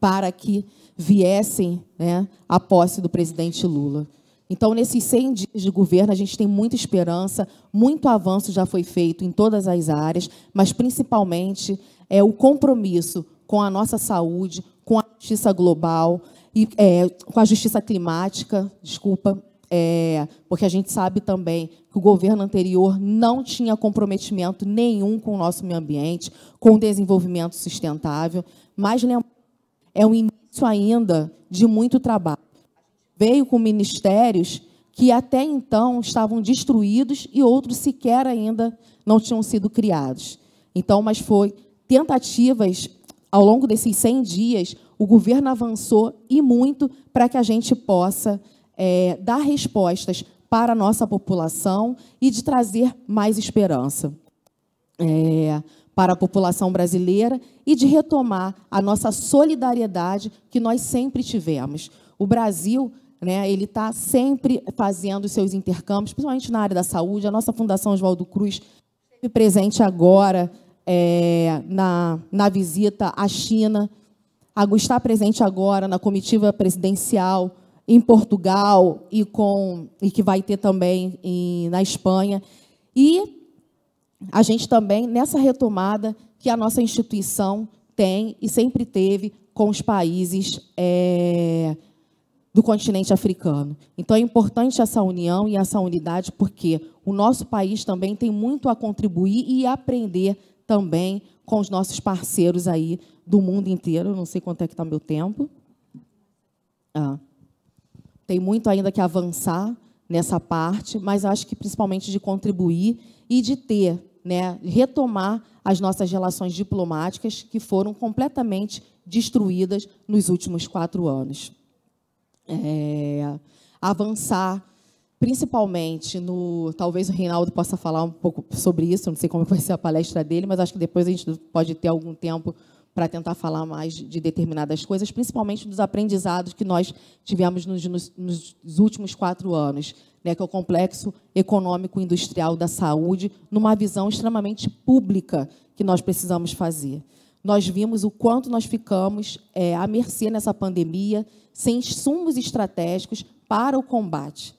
para que viessem né, à posse do presidente Lula. Então, nesses 100 dias de governo, a gente tem muita esperança, muito avanço já foi feito em todas as áreas, mas principalmente é o compromisso com a nossa saúde, com a justiça global, e, é, com a justiça climática, desculpa, é, porque a gente sabe também que o governo anterior não tinha comprometimento nenhum com o nosso meio ambiente, com o desenvolvimento sustentável, mas é um início início ainda de muito trabalho. Veio com ministérios que até então estavam destruídos e outros sequer ainda não tinham sido criados. Então, mas foi tentativas ao longo desses 100 dias, o governo avançou e muito para que a gente possa é, dar respostas para a nossa população e de trazer mais esperança. É, para a população brasileira e de retomar a nossa solidariedade que nós sempre tivemos. O Brasil né, ele está sempre fazendo seus intercâmbios, principalmente na área da saúde. A nossa Fundação Oswaldo Cruz esteve presente agora é, na, na visita à China, está presente agora na comitiva presidencial em Portugal e, com, e que vai ter também em, na Espanha. E a gente também, nessa retomada que a nossa instituição tem e sempre teve com os países é, do continente africano. Então, é importante essa união e essa unidade, porque o nosso país também tem muito a contribuir e aprender também com os nossos parceiros aí do mundo inteiro. não sei quanto é que está meu tempo. Ah. Tem muito ainda que avançar nessa parte, mas acho que principalmente de contribuir e de ter né, retomar as nossas relações diplomáticas que foram completamente destruídas nos últimos quatro anos. É, avançar, principalmente no. Talvez o Reinaldo possa falar um pouco sobre isso, não sei como vai ser a palestra dele, mas acho que depois a gente pode ter algum tempo para tentar falar mais de determinadas coisas, principalmente dos aprendizados que nós tivemos nos, nos, nos últimos quatro anos, né, que é o complexo econômico-industrial da saúde, numa visão extremamente pública que nós precisamos fazer. Nós vimos o quanto nós ficamos é, à mercê nessa pandemia, sem insumos estratégicos para o combate,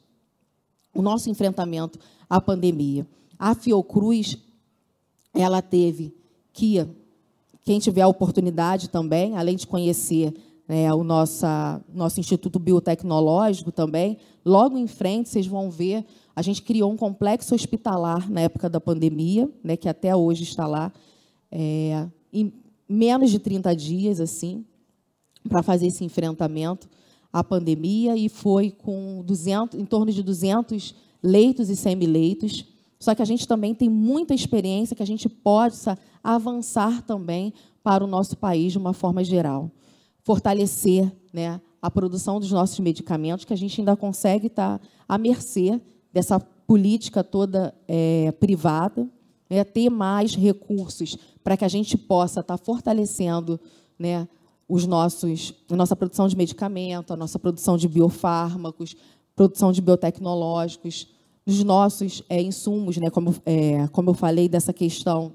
o nosso enfrentamento à pandemia. A Fiocruz, ela teve que quem tiver a oportunidade também, além de conhecer né, o nossa, nosso Instituto Biotecnológico também, logo em frente vocês vão ver, a gente criou um complexo hospitalar na época da pandemia, né, que até hoje está lá, é, em menos de 30 dias, assim, para fazer esse enfrentamento à pandemia, e foi com 200, em torno de 200 leitos e semileitos, só que a gente também tem muita experiência que a gente possa avançar também para o nosso país de uma forma geral. Fortalecer né, a produção dos nossos medicamentos, que a gente ainda consegue estar tá à mercê dessa política toda é, privada, né, ter mais recursos para que a gente possa estar tá fortalecendo né, os nossos, a nossa produção de medicamento, a nossa produção de biofármacos, produção de biotecnológicos, os nossos é, insumos, né, como, é, como eu falei, dessa questão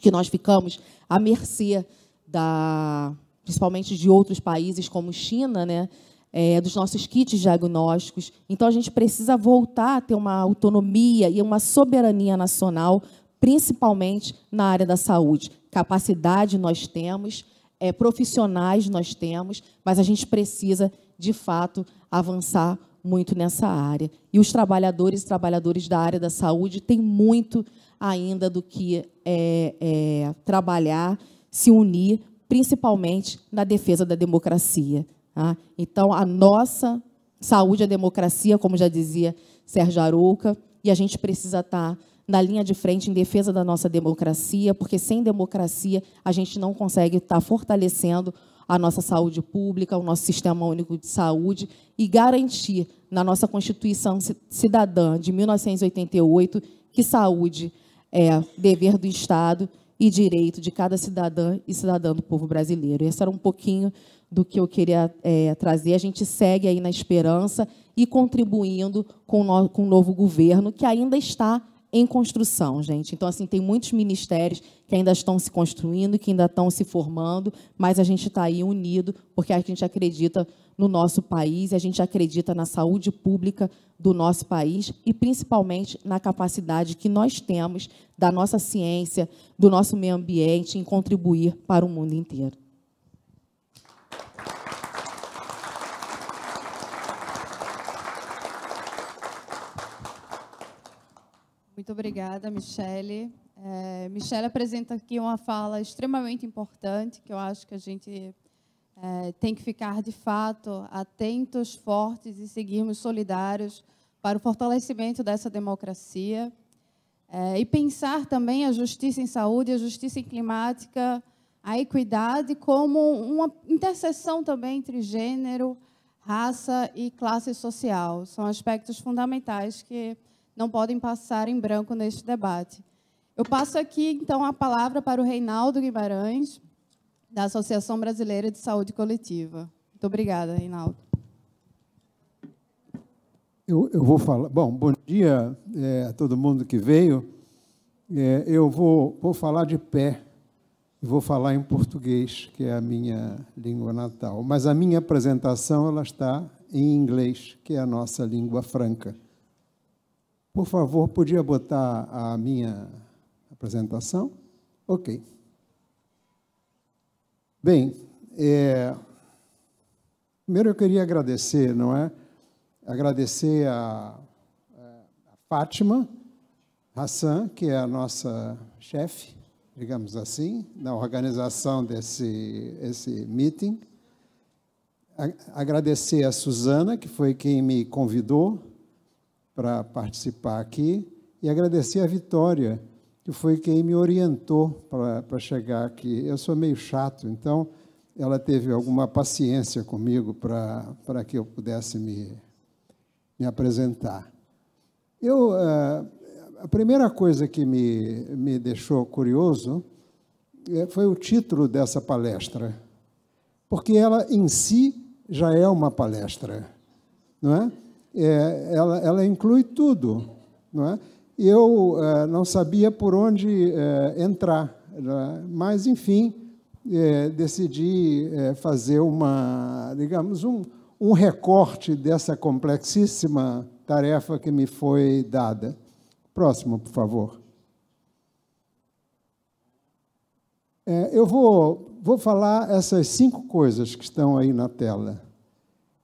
que nós ficamos à mercê da, principalmente de outros países como China, né? É, dos nossos kits diagnósticos. Então, a gente precisa voltar a ter uma autonomia e uma soberania nacional, principalmente na área da saúde. Capacidade nós temos, é, profissionais nós temos, mas a gente precisa, de fato, avançar muito nessa área. E os trabalhadores e trabalhadoras da área da saúde têm muito ainda do que é, é, trabalhar, se unir, principalmente na defesa da democracia. Tá? Então, a nossa saúde é democracia, como já dizia Sérgio Arouca, e a gente precisa estar na linha de frente em defesa da nossa democracia, porque sem democracia a gente não consegue estar fortalecendo a nossa saúde pública, o nosso sistema único de saúde e garantir na nossa Constituição Cidadã de 1988 que saúde é dever do Estado e direito de cada cidadã e cidadã do povo brasileiro. Esse era um pouquinho do que eu queria é, trazer. A gente segue aí na esperança e contribuindo com, no, com o novo governo, que ainda está em construção, gente. Então, assim, tem muitos ministérios que ainda estão se construindo, que ainda estão se formando, mas a gente está aí unido, porque a gente acredita no nosso país. A gente acredita na saúde pública do nosso país e, principalmente, na capacidade que nós temos da nossa ciência, do nosso meio ambiente, em contribuir para o mundo inteiro. Muito obrigada, Michele. É, Michele apresenta aqui uma fala extremamente importante que eu acho que a gente é, tem que ficar, de fato, atentos, fortes e seguirmos solidários para o fortalecimento dessa democracia. É, e pensar também a justiça em saúde, a justiça em climática, a equidade como uma interseção também entre gênero, raça e classe social. São aspectos fundamentais que não podem passar em branco neste debate. Eu passo aqui, então, a palavra para o Reinaldo Guimarães, da Associação Brasileira de Saúde Coletiva. Muito obrigada, Reinaldo. Eu, eu vou falar. Bom, bom dia é, a todo mundo que veio. É, eu vou, vou falar de pé e vou falar em português, que é a minha língua natal. Mas a minha apresentação ela está em inglês, que é a nossa língua franca. Por favor, podia botar a minha apresentação? Ok. Bem, é, primeiro eu queria agradecer, não é? Agradecer a, a Fátima Hassan, que é a nossa chefe, digamos assim, na organização desse esse meeting. A, agradecer a Suzana, que foi quem me convidou para participar aqui, e agradecer a Vitória, que foi quem me orientou para chegar aqui. Eu sou meio chato, então ela teve alguma paciência comigo para que eu pudesse me, me apresentar. Eu, eh, a primeira coisa que me, me deixou curioso eh, foi o título dessa palestra, porque ela em si já é uma palestra, não é? é ela, ela inclui tudo, não é? eu uh, não sabia por onde uh, entrar, né? mas enfim eh, decidi fazer uma, digamos, um, um recorte dessa complexíssima tarefa que me foi dada. Próximo, por favor. eu vou, vou falar essas cinco coisas que estão aí na tela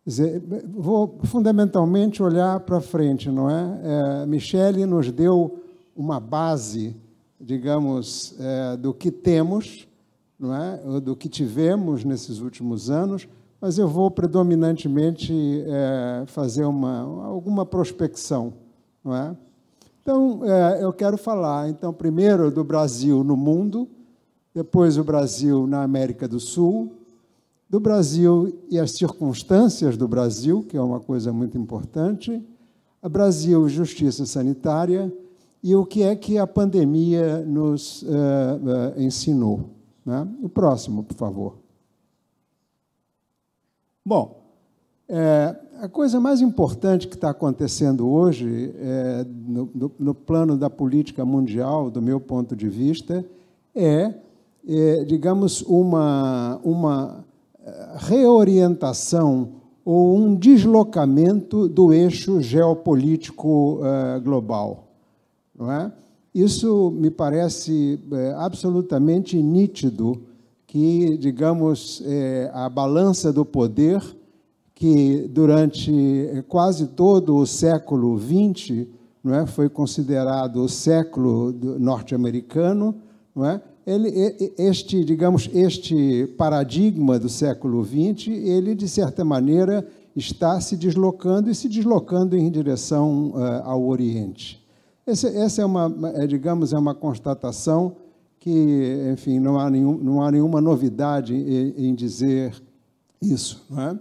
dizer, vou fundamentalmente olhar para frente, não é? é? Michele nos deu uma base, digamos, é, do que temos, não é? Do que tivemos nesses últimos anos, mas eu vou predominantemente é, fazer uma alguma prospecção, não é? Então, é, eu quero falar, então, primeiro do Brasil no mundo, depois o Brasil na América do Sul, do Brasil e as circunstâncias do Brasil, que é uma coisa muito importante, a Brasil Justiça Sanitária e o que é que a pandemia nos uh, uh, ensinou. Né? O próximo, por favor. Bom, é, a coisa mais importante que está acontecendo hoje, é, no, no, no plano da política mundial, do meu ponto de vista, é é, digamos, uma, uma reorientação ou um deslocamento do eixo geopolítico uh, global. Não é? Isso me parece é, absolutamente nítido que, digamos, é, a balança do poder, que durante quase todo o século XX não é, foi considerado o século norte-americano, não é, ele, este, digamos, este paradigma do século XX, ele, de certa maneira, está se deslocando e se deslocando em direção uh, ao Oriente. Esse, essa é uma, é, digamos, é uma constatação que, enfim, não há, nenhum, não há nenhuma novidade em, eh, em dizer isso. É?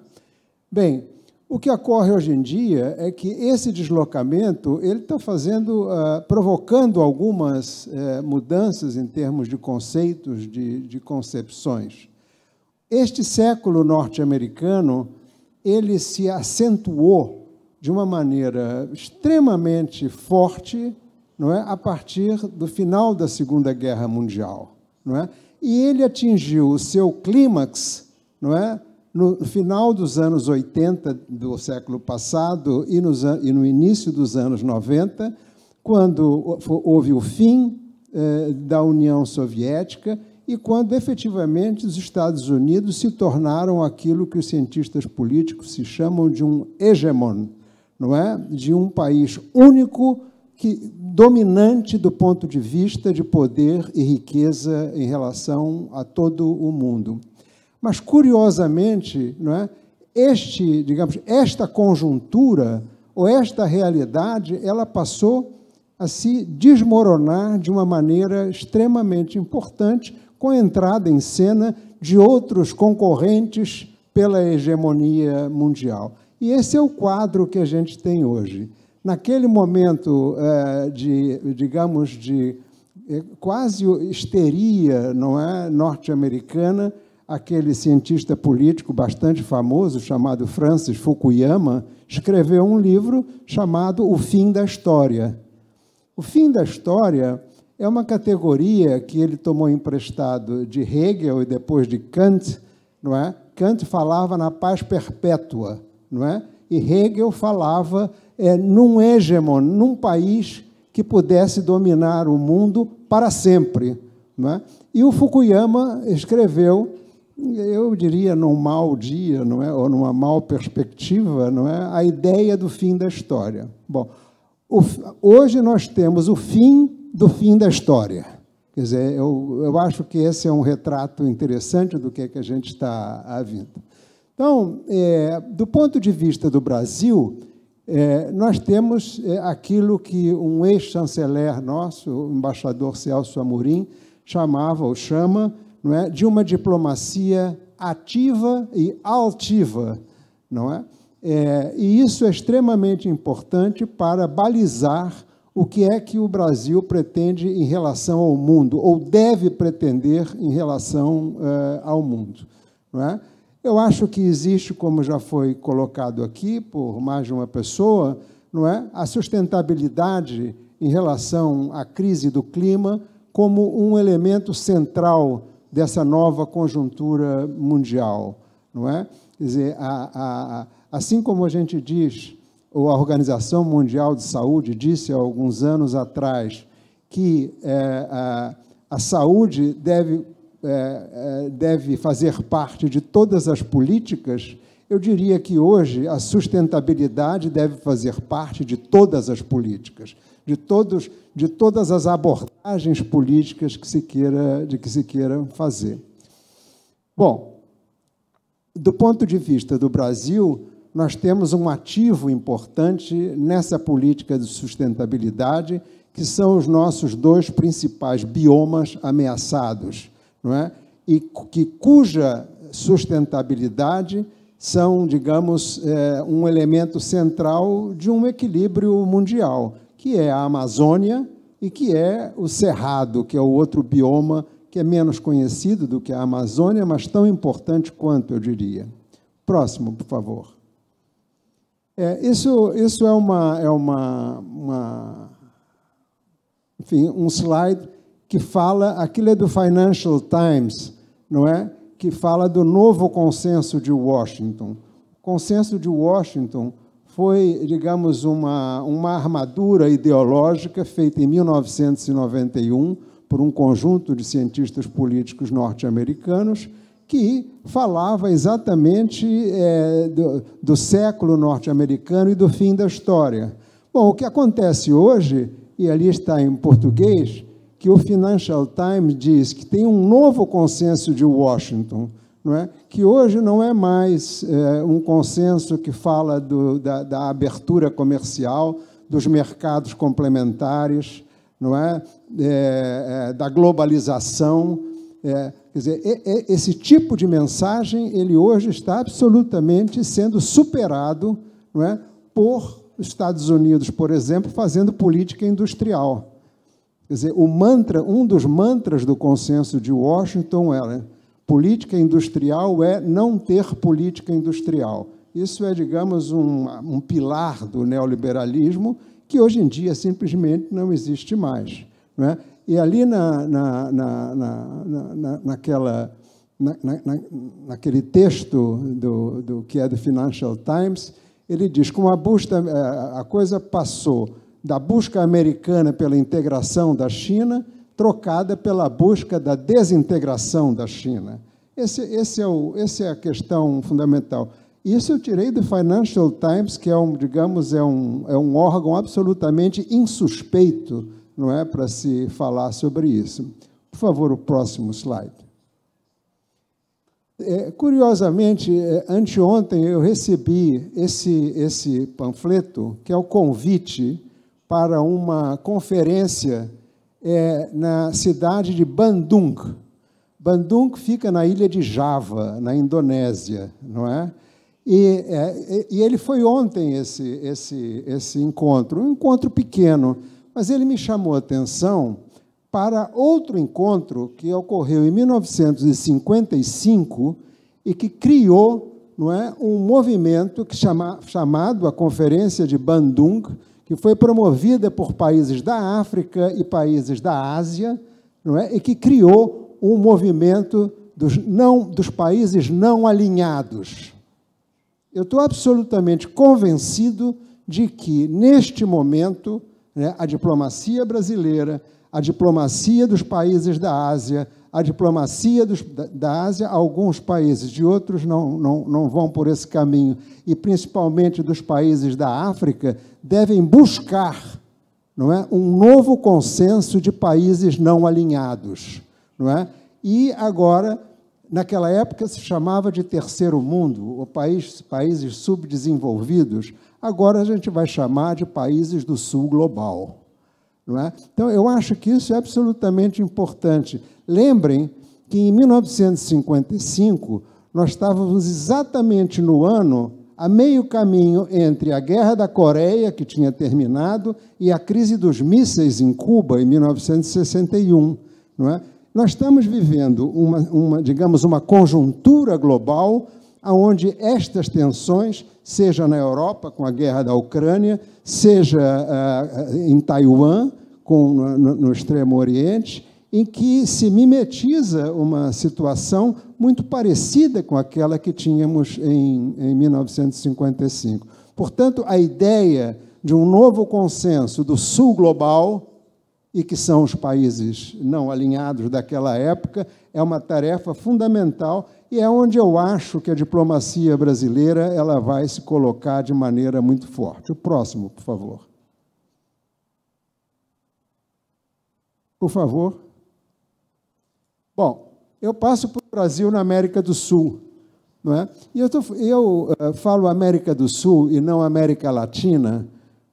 Bem, o que ocorre hoje em dia é que esse deslocamento ele está fazendo, uh, provocando algumas uh, mudanças em termos de conceitos, de, de concepções. Este século norte-americano ele se acentuou de uma maneira extremamente forte, não é, a partir do final da Segunda Guerra Mundial, não é, e ele atingiu o seu clímax, não é, no final dos anos 80 do século passado e, nos, e no início dos anos 90, quando houve o fim eh, da União Soviética e quando efetivamente os Estados Unidos se tornaram aquilo que os cientistas políticos se chamam de um hegemon, não é? De um país único que dominante do ponto de vista de poder e riqueza em relação a todo o mundo. Mas, curiosamente, não é? este, digamos, esta conjuntura ou esta realidade, ela passou a se desmoronar de uma maneira extremamente importante, com a entrada em cena de outros concorrentes pela hegemonia mundial. E esse é o quadro que a gente tem hoje. Naquele momento eh, de, digamos, de eh, quase histeria não é, norte-americana, aquele cientista político bastante famoso chamado Francis Fukuyama escreveu um livro chamado O Fim da História. O fim da história é uma categoria que ele tomou emprestado de Hegel e depois de Kant, não é? Kant falava na paz perpétua, não é? E Hegel falava é, num hegemon, num país que pudesse dominar o mundo para sempre. Não é? E o Fukuyama escreveu eu diria, num mau dia, não é? ou numa mal perspectiva, não é? a ideia do fim da história. Bom, o, hoje nós temos o fim do fim da história. Quer dizer, eu, eu acho que esse é um retrato interessante do que, é que a gente está à vinda. Então, é, do ponto de vista do Brasil, é, nós temos é, aquilo que um ex-chanceler nosso, o embaixador Celso Amorim, chamava ou chama não é, de uma diplomacia ativa e altiva, não é? é? E isso é extremamente importante para balizar o que é que o Brasil pretende em relação ao mundo ou deve pretender em relação uh, ao mundo, não é? Eu acho que existe, como já foi colocado aqui por mais de uma pessoa, não é, a sustentabilidade em relação à crise do clima como um elemento central dessa nova conjuntura mundial, não é? Quer dizer, a, a, assim como a gente diz, ou a Organização Mundial de Saúde disse há alguns anos atrás que é, a, a, saúde deve, é, é deve fazer parte de todas as políticas, eu diria que hoje a sustentabilidade deve fazer parte de todas as políticas de, todos, de todas as abordagens políticas que se queira, de que se queira fazer. Bom, do ponto de vista do Brasil, nós temos um ativo importante nessa política de sustentabilidade, que são os nossos dois principais biomas ameaçados, não é? E que cuja sustentabilidade são, digamos, é, um elemento central de um equilíbrio mundial que é a Amazônia e que é o Cerrado, que é o outro bioma que é menos conhecido do que a Amazônia, mas tão importante quanto, eu diria. Próximo, por favor. É, isso, isso é uma, é uma, uma enfim, um slide que fala, aquilo é do Financial Times, não é? Que fala do novo consenso de Washington. O consenso de Washington foi, digamos, uma, uma armadura ideológica feita em 1991 por um conjunto de cientistas políticos norte-americanos que falava exatamente é, do, do século norte-americano e do fim da história. Bom, o que acontece hoje, e ali está em português, que o Financial Times diz que tem um novo consenso de Washington é? que hoje não é mais é, um consenso que fala do, da, da, abertura comercial, dos mercados complementares, não é, é da globalização. quer dizer, esse tipo de mensagem ele hoje está absolutamente sendo superado não é, por Estados Unidos, por exemplo, fazendo política industrial. Quer dizer, o mantra, um dos mantras do consenso de Washington era é, política industrial é não ter política industrial. Isso é, digamos, um, um pilar do neoliberalismo que hoje em dia simplesmente não existe mais. Não é? E ali na, na, na, na naquela, naquele texto do, do, que é do Financial Times, ele diz como a, busca, eh, a coisa passou da busca americana pela integração da China trocada pela busca da desintegração da China. Esse, esse é o, essa é a questão fundamental. Isso eu tirei do Financial Times, que é um, digamos, é um, é um órgão absolutamente insuspeito, não é, para se falar sobre isso. Por favor, o próximo slide. É, curiosamente, é, anteontem eu recebi esse, esse panfleto, que é o convite para uma conferência é, na cidade de Bandung. Bandung fica na ilha de Java, na Indonésia, não é? E, é, e ele foi ontem esse, esse, esse encontro, um encontro pequeno, mas ele me chamou a atenção para outro encontro que ocorreu em 1955 e que criou não é, um movimento que chama, chamado a Conferência de Bandung, que foi promovida por países da África e países da Ásia, não é? e que criou um movimento dos, não, dos países não alinhados. Eu estou absolutamente convencido de que, neste momento, né, a diplomacia brasileira, a diplomacia dos países da Ásia, a diplomacia dos, da, Ásia, alguns países de outros não, não, não vão por esse caminho, e principalmente dos países da África, devem buscar não é, um novo consenso de países não alinhados. Não é? E agora, naquela época se chamava de terceiro mundo, ou país, países subdesenvolvidos, agora a gente vai chamar de países do sul global. É? Então, eu acho que isso é absolutamente importante. Lembrem que em 1955, nós estávamos exatamente no ano, a meio caminho entre a Guerra da Coreia, que tinha terminado, e a crise dos mísseis em Cuba, em 1961. Não é? Nós estamos vivendo uma, uma digamos, uma conjuntura global aonde estas tensões, seja na Europa com a guerra da Ucrânia, seja uh, em Taiwan com, no, no Extremo Oriente, em que se mimetiza uma situação muito parecida com aquela que tínhamos em, em 1955. Portanto, a ideia de um novo consenso do Sul global e que são os países não alinhados daquela época é uma tarefa fundamental e é onde eu acho que a diplomacia brasileira ela vai se colocar de maneira muito forte. O próximo, por favor. Por favor. Bom, eu passo para o Brasil na América do Sul. Não é? E eu, tô, eu uh, falo América do Sul e não América Latina,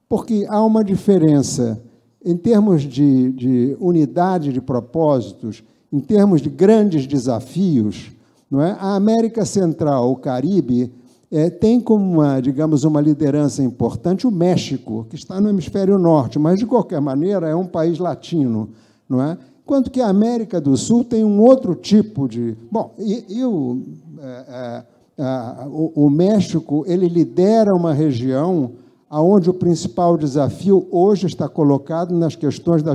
porque há uma diferença em termos de, de unidade de propósitos, em termos de grandes desafios não é? A América Central, o Caribe, é, tem como, uma, digamos, uma liderança importante o México, que está no hemisfério norte, mas, de qualquer maneira, é um país latino. Não é? Enquanto que a América do Sul tem um outro tipo de... Bom, e, e o, é, é, o, o México, ele lidera uma região aonde o principal desafio hoje está colocado nas questões da,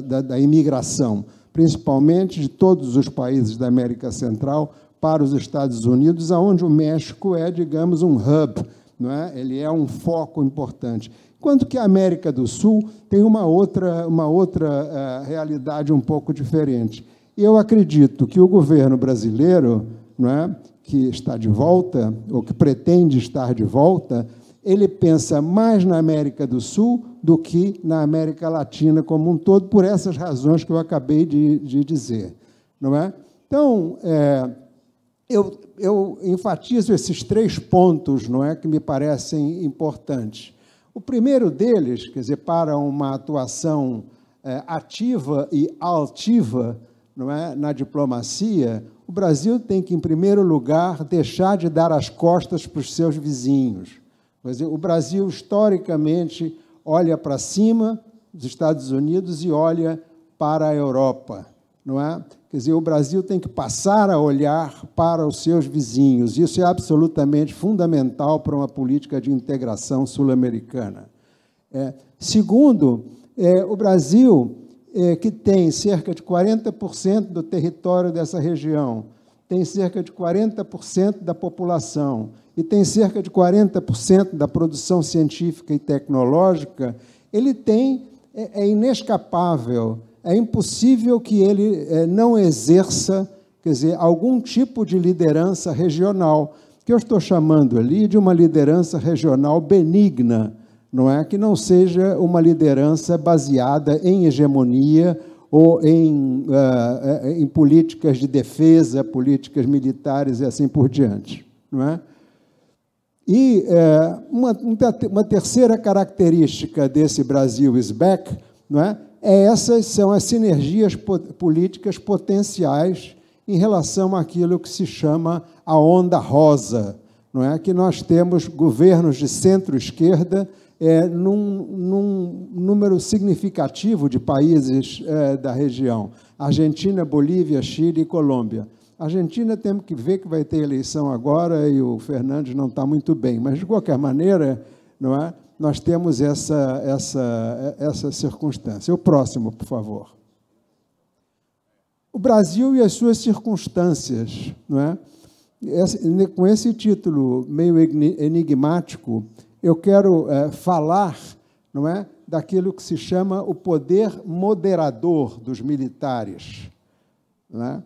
da, da, imigração principalmente de todos os países da América Central, para os Estados Unidos, aonde o México é, digamos, um hub, não é? ele é um foco importante. Enquanto que a América do Sul tem uma outra, uma outra uh, realidade um pouco diferente. Eu acredito que o governo brasileiro, não é, que está de volta, ou que pretende estar de volta, ele pensa mais na América do Sul do que na América Latina como um todo, por essas razões que eu acabei de, de dizer. Não é? Então, é, eu, eu enfatizo esses três pontos não é, que me parecem importantes. O primeiro deles, quer dizer, para uma atuação é, ativa e altiva não é, na diplomacia, o Brasil tem que, em primeiro lugar, deixar de dar as costas para os seus vizinhos o Brasil, historicamente, olha para cima dos Estados Unidos e olha para a Europa, não é? Quer dizer, o Brasil tem que passar a olhar para os seus vizinhos. Isso é absolutamente fundamental para uma política de integração sul-americana. É. Segundo, é, o Brasil, é, que tem cerca de 40% do território dessa região, tem cerca de 40% da população e tem cerca de 40% da produção científica e tecnológica, ele tem, é, é inescapável, é impossível que ele é, não exerça, quer dizer, algum tipo de liderança regional, que eu estou chamando ali de uma liderança regional benigna, não é? Que não seja uma liderança baseada em hegemonia ou em, uh, em políticas de defesa, políticas militares e assim por diante, não é? E é, uma, uma terceira característica desse Brasil is back, não é? é essas são as sinergias po políticas potenciais em relação àquilo que se chama a onda rosa, não é? Que nós temos governos de centro-esquerda é, num, num, número significativo de países é, da região: Argentina, Bolívia, Chile e Colômbia. A Argentina temos que ver que vai ter eleição agora e o Fernandes não está muito bem, mas de qualquer maneira, não é? Nós temos essa, essa, essa circunstância. O próximo, por favor. O Brasil e as suas circunstâncias, não é? Esse, com esse título meio enigmático, eu quero é, falar, não é, daquilo que se chama o poder moderador dos militares, não é?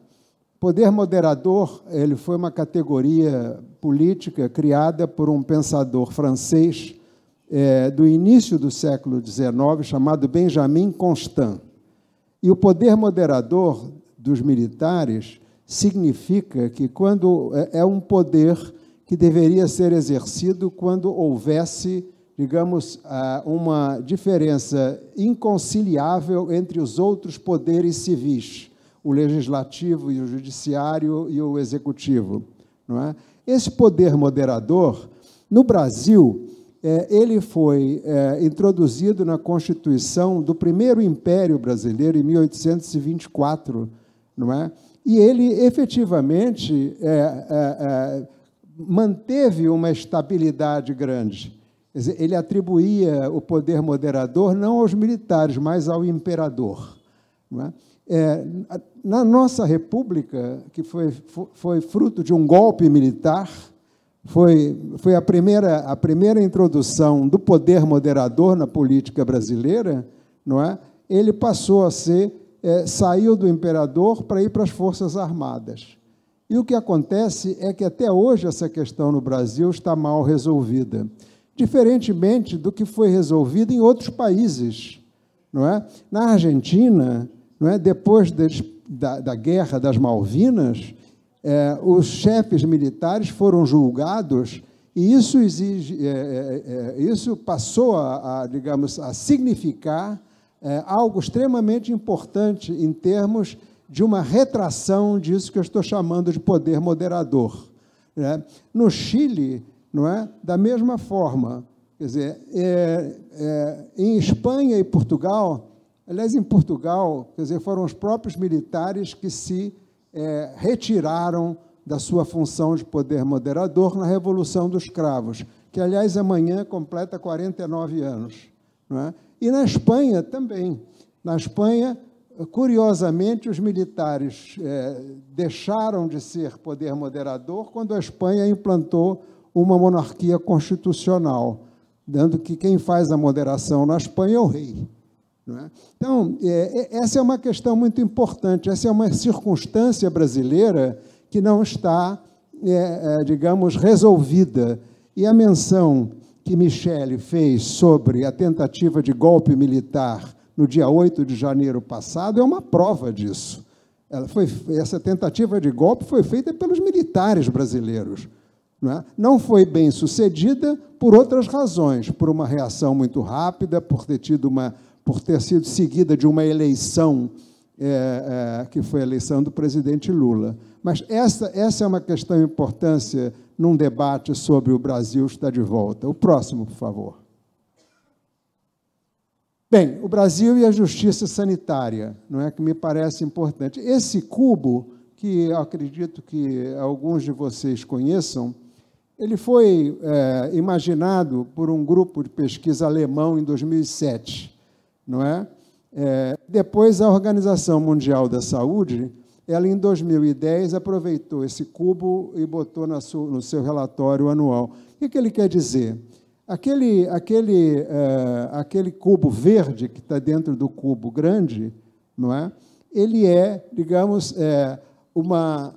poder moderador ele foi uma categoria política criada por um pensador francês é, do início do século XIX chamado Benjamin Constant. E o poder moderador dos militares significa que quando é, é um poder que deveria ser exercido quando houvesse, digamos, uma diferença inconciliável entre os outros poderes civis o legislativo e o judiciário e o executivo. Não é? Esse poder moderador, no Brasil, é, ele foi é, introduzido na Constituição do primeiro Império Brasileiro, em 1824, não é? e ele efetivamente é, é, é manteve uma estabilidade grande. ele atribuía o poder moderador não aos militares, mas ao imperador. Não é? É, na nossa república, que foi, foi fruto de um golpe militar, foi, foi a, primeira, a primeira introdução do poder moderador na política brasileira, não é? ele passou a ser, é, saiu do imperador para ir para as Forças Armadas. E o que acontece é que até hoje essa questão no Brasil está mal resolvida, diferentemente do que foi resolvido em outros países. Não é? Na Argentina, não é? Depois da, da guerra das Malvinas, é, os chefes militares foram julgados e isso, exige, é, é, é isso passou a, a, digamos, a significar é, algo extremamente importante em termos de uma retração disso que eu estou chamando de poder moderador. Né? No Chile, não é? Da mesma forma, quer dizer, é, em Espanha e Portugal Aliás, em Portugal, quer dizer, foram os próprios militares que se é, retiraram da sua função de poder moderador na Revolução dos Cravos, que, aliás, amanhã completa 49 anos. Não é? E na Espanha também. Na Espanha, curiosamente, os militares é, deixaram de ser poder moderador quando a Espanha implantou uma monarquia constitucional, dando que quem faz a moderação na Espanha é o rei. É? Então, é, é, essa é uma questão muito importante, essa é uma circunstância brasileira que não está, é, é, digamos, resolvida. E a menção que Michele fez sobre a tentativa de golpe militar no dia 8 de janeiro passado é uma prova disso. Foi, essa tentativa de golpe foi feita pelos militares brasileiros. Não, é? não foi bem sucedida por outras razões, por uma reação muito rápida, por ter tido uma por ter sido seguida de uma eleição é, é, que foi a eleição do presidente Lula. Mas essa, essa é uma questão de importância num debate sobre o Brasil está de volta. O próximo, por favor. Bem, o Brasil e a justiça sanitária, não é que me parece importante. Esse cubo, que acredito que alguns de vocês conheçam, ele foi é, imaginado por um grupo de pesquisa alemão em 2007 não é? é? Depois, a Organização Mundial da Saúde, ela em 2010 aproveitou esse cubo e botou sua, no seu relatório anual. O que, que ele quer dizer? Aquele, aquele, é, aquele cubo verde que está dentro do cubo grande, não é? Ele é, digamos, é, uma,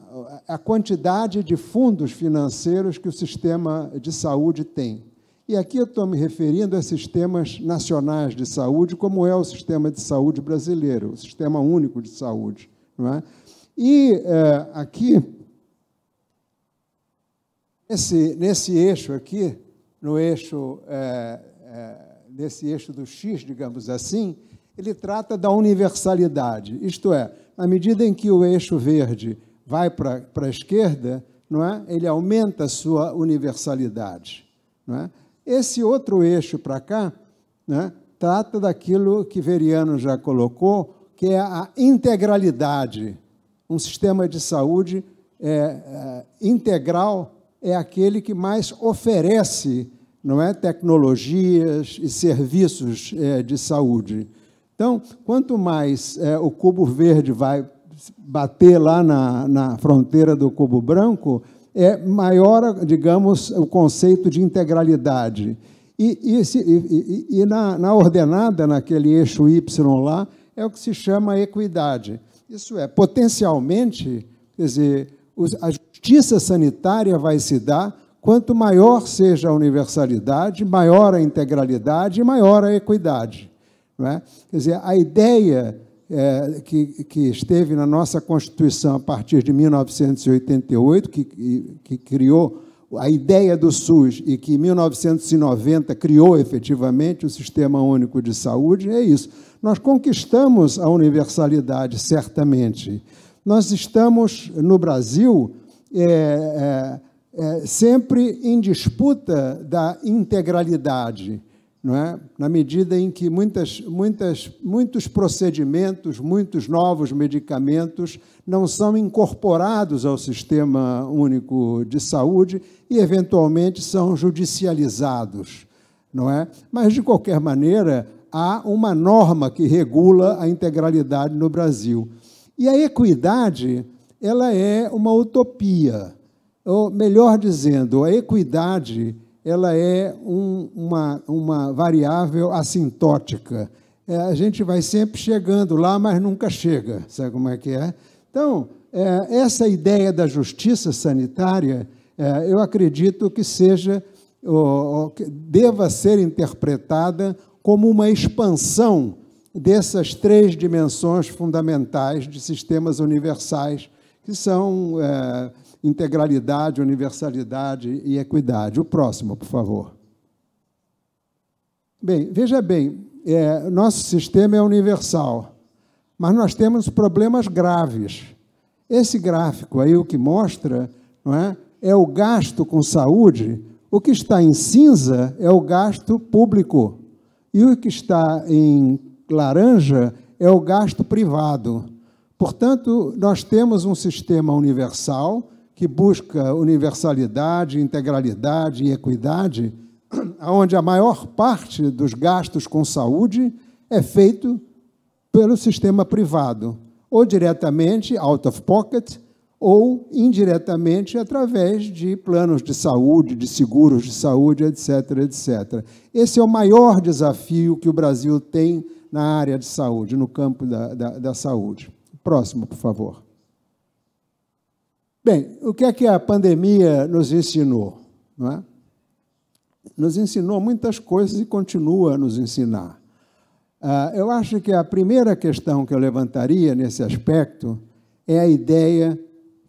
a quantidade de fundos financeiros que o sistema de saúde tem. E aqui eu estou me referindo a sistemas nacionais de saúde, como é o sistema de saúde brasileiro, o sistema único de saúde. Não é? E é, aqui, nesse, nesse eixo aqui, no eixo, é, é, nesse eixo do X, digamos assim, ele trata da universalidade, isto é, na medida em que o eixo verde vai para a esquerda, não é? ele aumenta a sua universalidade. Não é? Esse outro eixo para cá né, trata daquilo que Veriano já colocou, que é a integralidade. Um sistema de saúde é, é, integral é aquele que mais oferece não é, tecnologias e serviços é, de saúde. Então, quanto mais é, o cubo verde vai bater lá na, na fronteira do cubo branco, é maior, digamos, o conceito de integralidade. E, e, e, e na, na, ordenada, naquele eixo Y lá, é o que se chama equidade. Isso é, potencialmente, quer dizer, a justiça sanitária vai se dar quanto maior seja a universalidade, maior a integralidade e maior a equidade. Não é? Quer dizer, a ideia é, que, que, esteve na nossa Constituição a partir de 1988, que, que, criou a ideia do SUS e que em 1990 criou efetivamente o Sistema Único de Saúde, é isso. Nós conquistamos a universalidade, certamente. Nós estamos, no Brasil, é, é, é sempre em disputa da integralidade não é? na medida em que muitas, muitas, muitos procedimentos, muitos novos medicamentos não são incorporados ao sistema único de saúde e, eventualmente, são judicializados. não é? Mas, de qualquer maneira, há uma norma que regula a integralidade no Brasil. E a equidade ela é uma utopia. Ou, melhor dizendo, a equidade ela é um, uma, uma variável assintótica. É, a gente vai sempre chegando lá, mas nunca chega. Sabe como é que é? Então, é, essa ideia da justiça sanitária, é, eu acredito que seja, ou, que deva ser interpretada como uma expansão dessas três dimensões fundamentais de sistemas universais, que são é, integralidade, universalidade e equidade. O próximo, por favor. Bem, veja bem, é, nosso sistema é universal, mas nós temos problemas graves. Esse gráfico aí, o que mostra, não é, é o gasto com saúde. O que está em cinza é o gasto público. E o que está em laranja é o gasto privado. Portanto, nós temos um sistema universal que busca universalidade, integralidade e equidade, onde a maior parte dos gastos com saúde é feito pelo sistema privado, ou diretamente out of pocket, ou indiretamente através de planos de saúde, de seguros de saúde, etc, etc. Esse é o maior desafio que o Brasil tem na área de saúde, no campo da, da, da saúde. Próximo, por favor. Bem, o que é que a pandemia nos ensinou? É? Nos ensinou muitas coisas e continua a nos ensinar. Ah, eu acho que a primeira questão que eu levantaria nesse aspecto é a ideia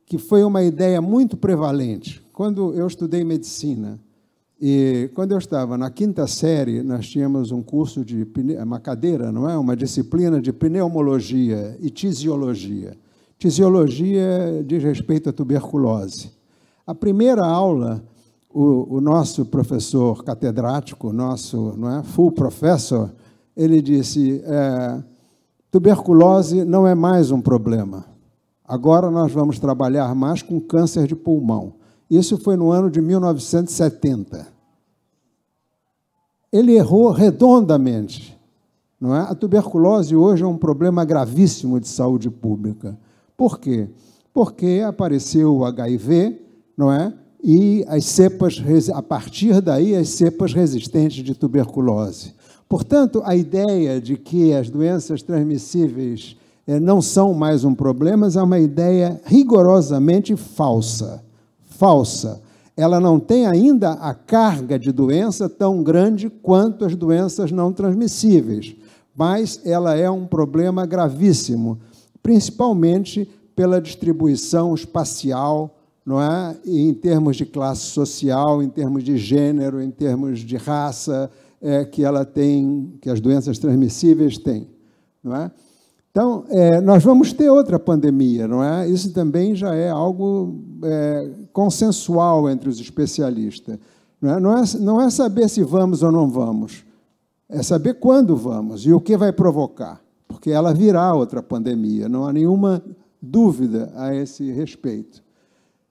que foi uma ideia muito prevalente. Quando eu estudei medicina, e quando eu estava na quinta série, nós tínhamos um curso de uma cadeira, não é? Uma disciplina de pneumologia e tisiologia. Fisiologia diz respeito à tuberculose. A primeira aula, o, o nosso professor catedrático, nosso não é, full professor, ele disse: é, tuberculose não é mais um problema. Agora nós vamos trabalhar mais com câncer de pulmão. Isso foi no ano de 1970. Ele errou redondamente. Não é? A tuberculose hoje é um problema gravíssimo de saúde pública. Por quê? Porque apareceu o HIV, não é? E as cepas, a partir daí, as cepas resistentes de tuberculose. Portanto, a ideia de que as doenças transmissíveis eh, não são mais um problema é uma ideia rigorosamente falsa. Falsa. Ela não tem ainda a carga de doença tão grande quanto as doenças não transmissíveis, mas ela é um problema gravíssimo principalmente pela distribuição espacial, não é? E em termos de classe social, em termos de gênero, em termos de raça, é, que ela tem, que as doenças transmissíveis têm, não é? Então, é, nós vamos ter outra pandemia, não é? Isso também já é algo é, consensual entre os especialistas. Não é? Não, é, não é saber se vamos ou não vamos, é saber quando vamos e o que vai provocar porque ela virá outra pandemia, não há nenhuma dúvida a esse respeito.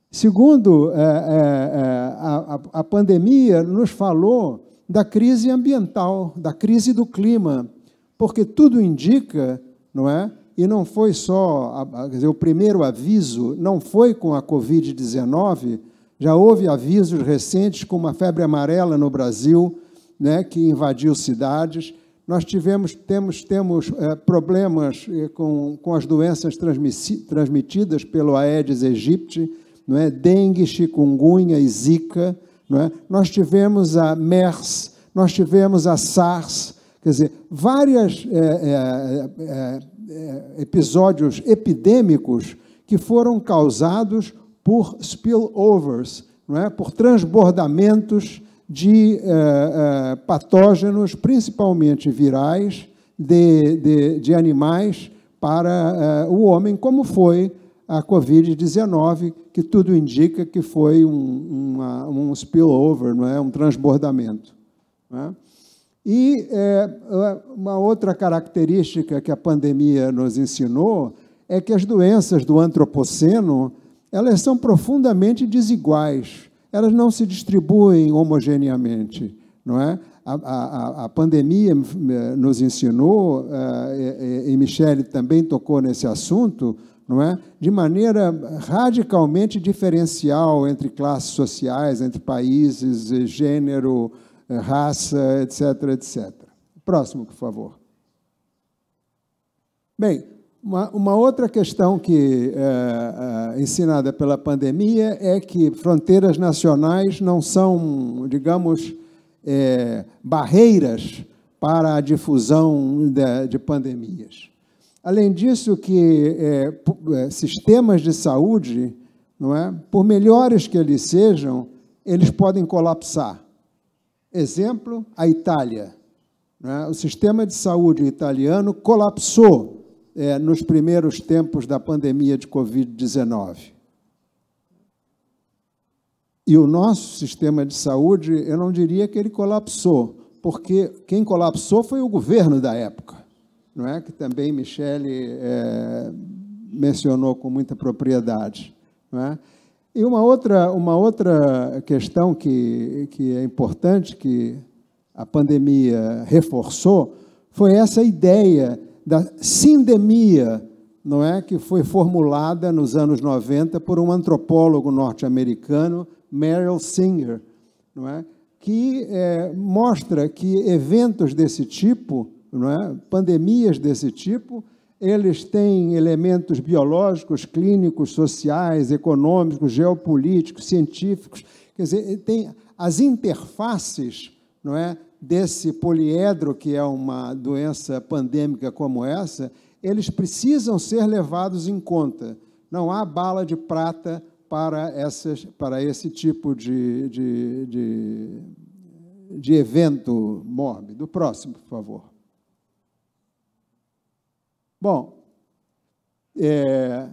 Segundo, é, é, é a, a pandemia nos falou da crise ambiental, da crise do clima, porque tudo indica, não é? E não foi só, dizer, o primeiro aviso não foi com a Covid-19, já houve avisos recentes com uma febre amarela no Brasil, né, que invadiu cidades nós tivemos, temos, temos é, problemas eh, com, com as doenças transmitidas pelo Aedes aegypti, não é? dengue, chikungunya e zika, não é? nós tivemos a MERS, nós tivemos a SARS, quer dizer, vários é, eh, é, episódios epidêmicos que foram causados por spillovers, não é? por transbordamentos de uh, uh, patógenos, principalmente virais, de, de, de animais para uh, o homem, como foi a Covid-19, que tudo indica que foi um, uma, um spillover, não é? um transbordamento. É? E uma outra característica que a pandemia nos ensinou é que as doenças do antropoceno elas são profundamente desiguais elas não se distribuem homogeneamente, não é? A, a, a pandemia eh, nos ensinou, e, eh, eh, e Michele também tocou nesse assunto, não é? de maneira radicalmente diferencial entre classes sociais, entre países, gênero, raça, etc. etc. Próximo, por favor. Bem, uma, uma outra questão que é, é, ensinada pela pandemia é que fronteiras nacionais não são, digamos, é, barreiras para a difusão de, de pandemias. Além disso, que é, é, sistemas de saúde, não é, por melhores que eles sejam, eles podem colapsar. Exemplo, a Itália. É? O sistema de saúde italiano colapsou é, nos primeiros tempos da pandemia de Covid-19. E o nosso sistema de saúde, eu não diria que ele colapsou, porque quem colapsou foi o governo da época, não é? Que também Michele é, mencionou com muita propriedade, não é? E uma outra, uma outra questão que, que é importante, que a pandemia reforçou, foi essa ideia da sindemia, não é, que foi formulada nos anos 90 por um antropólogo norte-americano, Merrill Singer, não é, que é, mostra que eventos desse tipo, não é, pandemias desse tipo, eles têm elementos biológicos, clínicos, sociais, econômicos, geopolíticos, científicos, quer dizer, tem as interfaces, não é, desse poliedro, que é uma doença pandêmica como essa, eles precisam ser levados em conta. Não há bala de prata para, essas, para esse tipo de, de, de, de evento mórbido. Próximo, por favor. Bom, é,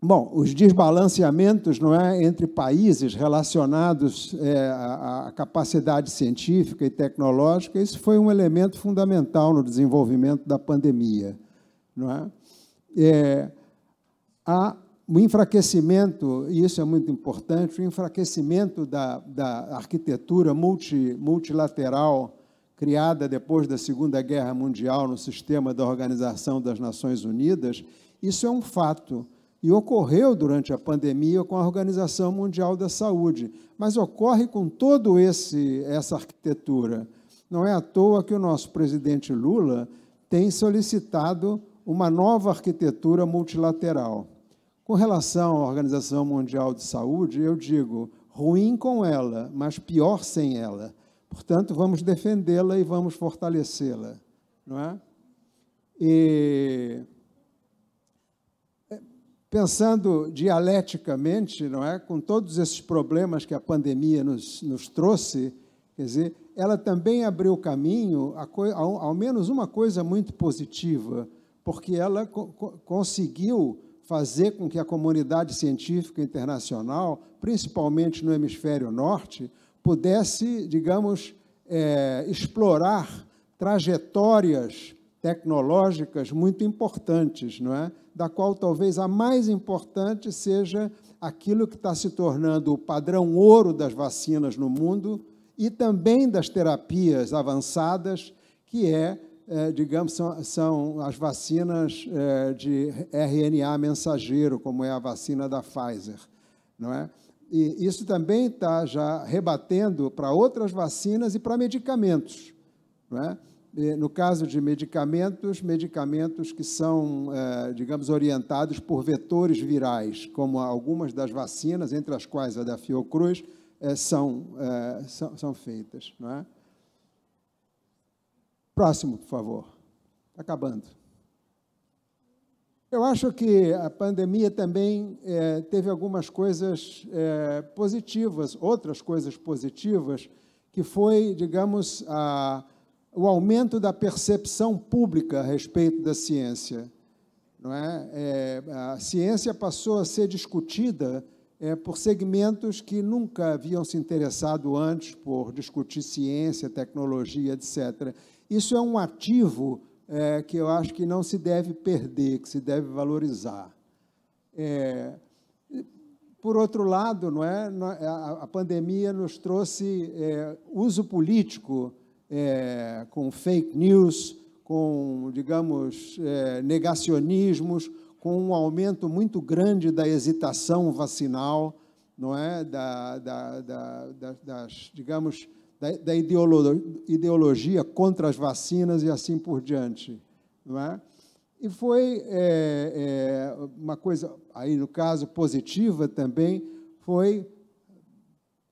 Bom, os desbalanceamentos não é, entre países relacionados é, à, à capacidade científica e tecnológica, isso foi um elemento fundamental no desenvolvimento da pandemia. Não é? É, há o enfraquecimento, e isso é muito importante, o enfraquecimento da, da arquitetura multi, multilateral criada depois da Segunda Guerra Mundial no sistema da Organização das Nações Unidas, isso é um fato e ocorreu durante a pandemia com a Organização Mundial da Saúde, mas ocorre com todo esse essa arquitetura. Não é à toa que o nosso presidente Lula tem solicitado uma nova arquitetura multilateral. Com relação à Organização Mundial de Saúde, eu digo ruim com ela, mas pior sem ela. Portanto, vamos defendê-la e vamos fortalecê-la, não é? E Pensando dialeticamente, não é, com todos esses problemas que a pandemia nos, nos trouxe, quer dizer, ela também abriu caminho a ao, ao menos uma coisa muito positiva, porque ela co conseguiu fazer com que a comunidade científica internacional, principalmente no hemisfério norte, pudesse, digamos, é, explorar trajetórias tecnológicas muito importantes, não é? da qual talvez a mais importante seja aquilo que está se tornando o padrão ouro das vacinas no mundo e também das terapias avançadas, que é, é digamos, são, são, as vacinas é, de RNA mensageiro, como é a vacina da Pfizer, não é? E isso também está já rebatendo para outras vacinas e para medicamentos, não é? no caso de medicamentos, medicamentos que são, é, digamos, orientados por vetores virais, como algumas das vacinas, entre as quais a da Fiocruz, é, são, é, são, são feitas. Não é? Próximo, por favor. Tá acabando. Eu acho que a pandemia também é, teve algumas coisas é, positivas, outras coisas positivas, que foi, digamos, a o aumento da percepção pública a respeito da ciência. Não é? é a ciência passou a ser discutida é, por segmentos que nunca haviam se interessado antes por discutir ciência, tecnologia, etc. Isso é um ativo é, que eu acho que não se deve perder, que se deve valorizar. É, por outro lado, não é, é a, a pandemia nos trouxe é, uso político é, com fake news, com, digamos, é, negacionismos, com um aumento muito grande da hesitação vacinal, não é? Da, da, da, das, digamos, da, da ideolo ideologia contra as vacinas e assim por diante, não é? E foi é, é, uma coisa, aí no caso positiva também, foi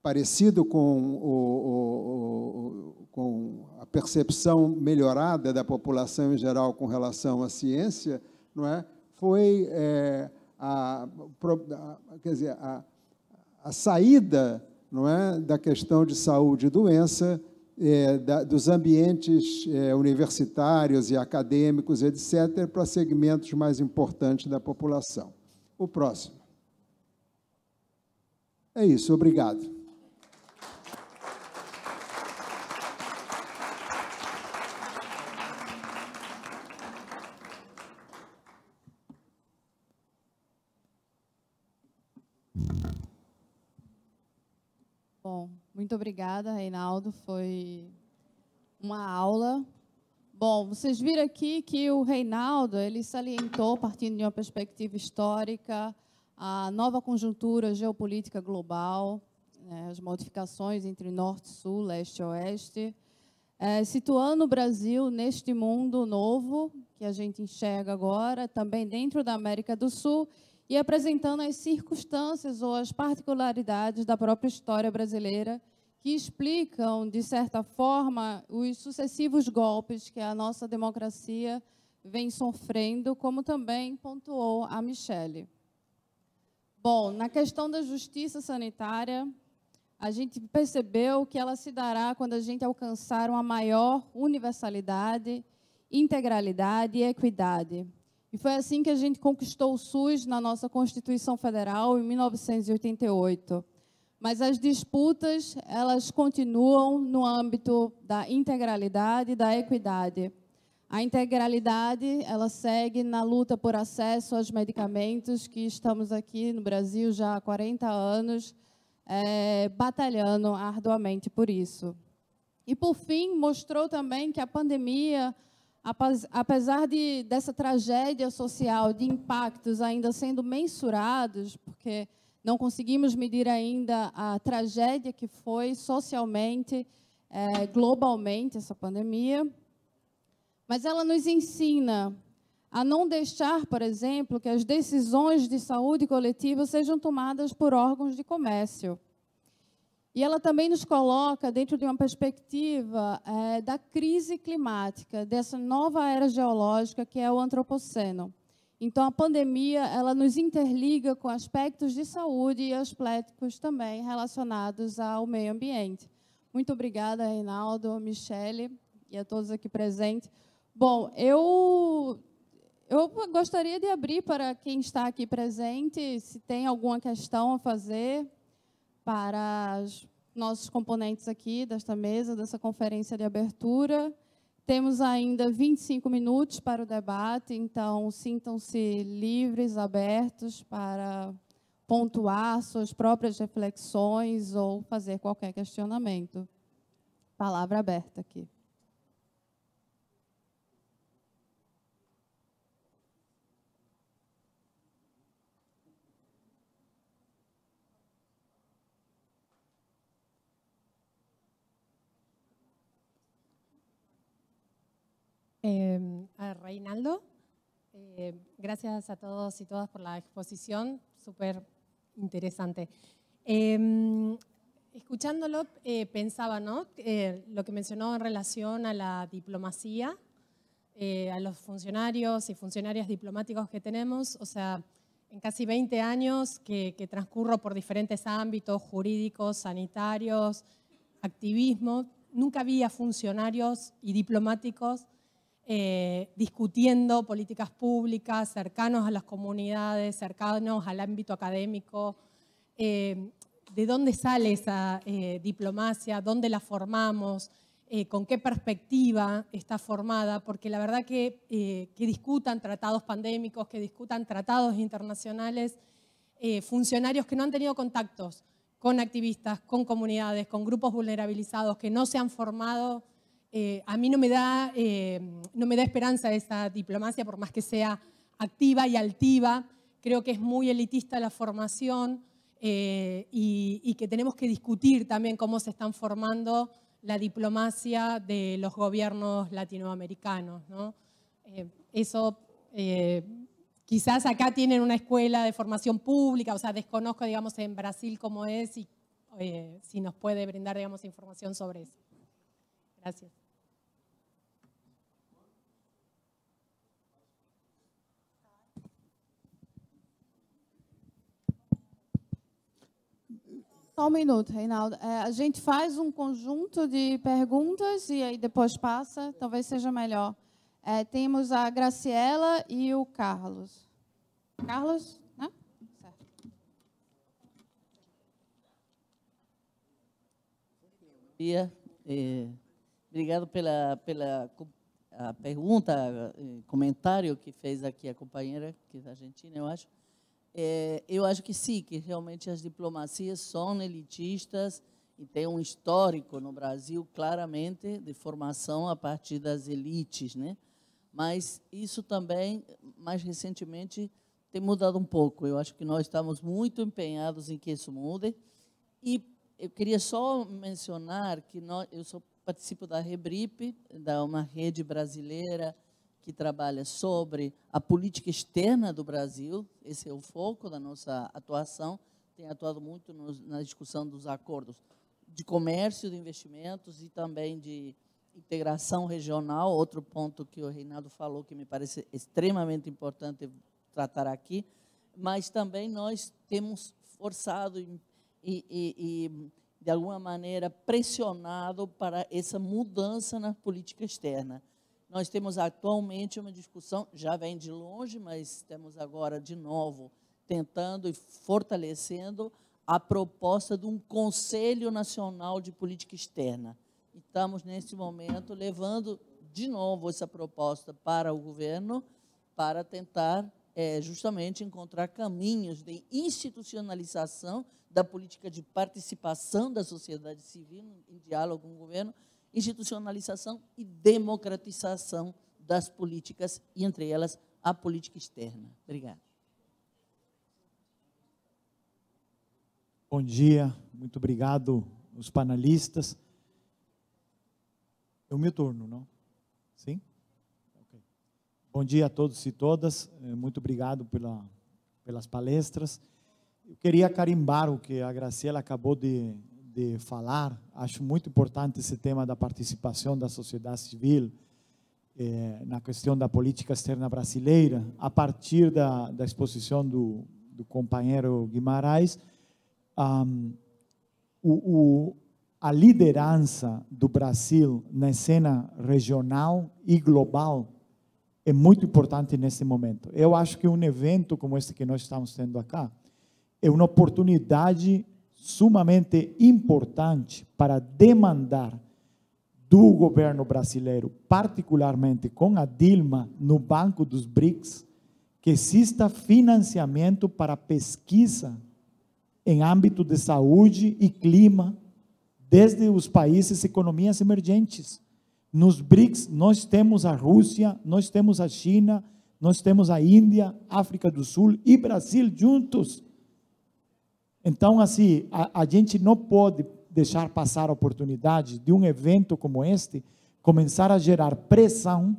parecido com, o, o, o, com a percepção melhorada da população em geral com relação à ciência, não é? foi é, a, a, quer dizer, a, a saída não é, da questão de saúde e doença é, da, dos ambientes é, universitários e acadêmicos, etc., para segmentos mais importantes da população. O próximo. É isso, obrigado. Muito obrigada, Reinaldo. Foi uma aula. Bom, vocês viram aqui que o Reinaldo ele salientou, partindo de uma perspectiva histórica, a nova conjuntura geopolítica global, né, as modificações entre norte, sul, leste e oeste, é, situando o Brasil neste mundo novo que a gente enxerga agora, também dentro da América do Sul, e apresentando as circunstâncias ou as particularidades da própria história brasileira que explicam, de certa forma, os sucessivos golpes que a nossa democracia vem sofrendo, como também pontuou a Michelle. Bom, na questão da justiça sanitária, a gente percebeu que ela se dará quando a gente alcançar uma maior universalidade, integralidade e equidade. E foi assim que a gente conquistou o SUS na nossa Constituição Federal em 1988. Mas as disputas, elas continuam no âmbito da integralidade e da equidade. A integralidade, ela segue na luta por acesso aos medicamentos, que estamos aqui no Brasil já há 40 anos, é, batalhando arduamente por isso. E, por fim, mostrou também que a pandemia, apesar de, dessa tragédia social, de impactos ainda sendo mensurados, porque não conseguimos medir ainda a tragédia que foi socialmente, é, globalmente, essa pandemia. Mas ela nos ensina a não deixar, por exemplo, que as decisões de saúde coletiva sejam tomadas por órgãos de comércio. E ela também nos coloca dentro de uma perspectiva é, da crise climática, dessa nova era geológica que é o antropoceno. Então, a pandemia ela nos interliga com aspectos de saúde e aspectos também relacionados ao meio ambiente. Muito obrigada, Reinaldo, Michele e a todos aqui presentes. Bom, eu, eu gostaria de abrir para quem está aqui presente, se tem alguma questão a fazer para os nossos componentes aqui desta mesa, dessa conferência de abertura. Temos ainda 25 minutos para o debate, então sintam-se livres, abertos para pontuar suas próprias reflexões ou fazer qualquer questionamento. Palavra aberta aqui. Em, a Reinaldo, eh, gracias a todos y todas por la exposición, súper interesante. Em, escuchándolo, eh, pensaba ¿no? Eh, lo que mencionó en relación a la diplomacia, a los funcionarios y funcionarias diplomáticos que tenemos, o sea, en casi 20 años que, que transcurro por diferentes ámbitos jurídicos, sanitarios, activismo, nunca había funcionarios y diplomáticos eh, discutiendo políticas públicas, cercanos a las comunidades, cercanos al ámbito académico. Eh, ¿De dónde sale esa eh, diplomacia? ¿Dónde la formamos? ¿Con qué perspectiva está formada? Porque la verdad que, que discutan tratados pandémicos, que discutan tratados internacionales, funcionarios que no han tenido contactos con activistas, con comunidades, con grupos vulnerabilizados que no se han formado eh, a mí no me, da, eh, esperanza esa diplomacia, por más que sea activa y altiva. Creo que es muy elitista la formación eh, y, que tenemos que discutir también cómo se están formando la diplomacia de los gobiernos latinoamericanos. eso quizás acá tienen una escuela de formación pública, o sea, desconozco, digamos, en Brasil cómo es y si nos puede brindar, información sobre eso. Gracias. Só um minuto, Reinaldo. É, a gente faz um conjunto de perguntas e aí depois passa, talvez seja melhor. É, temos a Graciela e o Carlos. Carlos? Né? Certo. É, obrigado pela, pela a pergunta, é, comentário que fez aqui a companheira, que é da Argentina, eu acho. É, eu acho que sim, que realmente as diplomacias são elitistas e tem um histórico no Brasil, claramente, de formação a partir das elites, né? Mas isso também, mais recentemente, tem mudado um pouco. Eu acho que nós estamos muito empenhados em que isso mude. E eu queria só mencionar que nós, eu sou, participo da Rebripe, da uma rede brasileira que trabalha sobre a política externa do Brasil, esse é o foco da nossa atuação, tem atuado muito no, na discussão dos acordos de comércio, de investimentos e também de integração regional, outro ponto que o Reinaldo falou que me parece extremamente importante tratar aqui, mas também nós temos forçado e, e, e de alguma maneira pressionado para essa mudança na política externa nós temos atualmente uma discussão, já vem de longe, mas temos agora de novo tentando e fortalecendo a proposta de um Conselho Nacional de Política Externa. Estamos, nesse momento, levando de novo essa proposta para o governo, para tentar é, justamente encontrar caminhos de institucionalização da política de participação da sociedade civil em diálogo com o governo institucionalização e democratização das políticas, e entre elas a política externa. Obrigado. Bom dia, muito obrigado os panelistas. Eu me turno, não? Sim? Okay. Bom dia a todos e todas, eh, muito obrigado pela, pelas palestras. Eu queria carimbar o que a Graciela acabou de de falar. Acho muito importante esse tema da participação da sociedade civil eh, na questão da política externa brasileira, a partir da, da exposição do, do, companheiro Guimarães. Um, o, o, a liderança do Brasil na cena regional e global é muito importante nesse momento. Eu acho que um evento como esse que nós estamos tendo acá é uma oportunidade sumamente importante para demandar do governo brasileiro, particularmente com a Dilma no Banco dos BRICS, que exista financiamento para pesquisa em âmbito de saúde e clima desde os países e economias emergentes. Nos BRICS, nós temos a Rússia, nós temos a China, nós temos a Índia, África do Sul e Brasil juntos então, assim, a, a gente não pode deixar passar a oportunidade de um evento como este começar a gerar pressão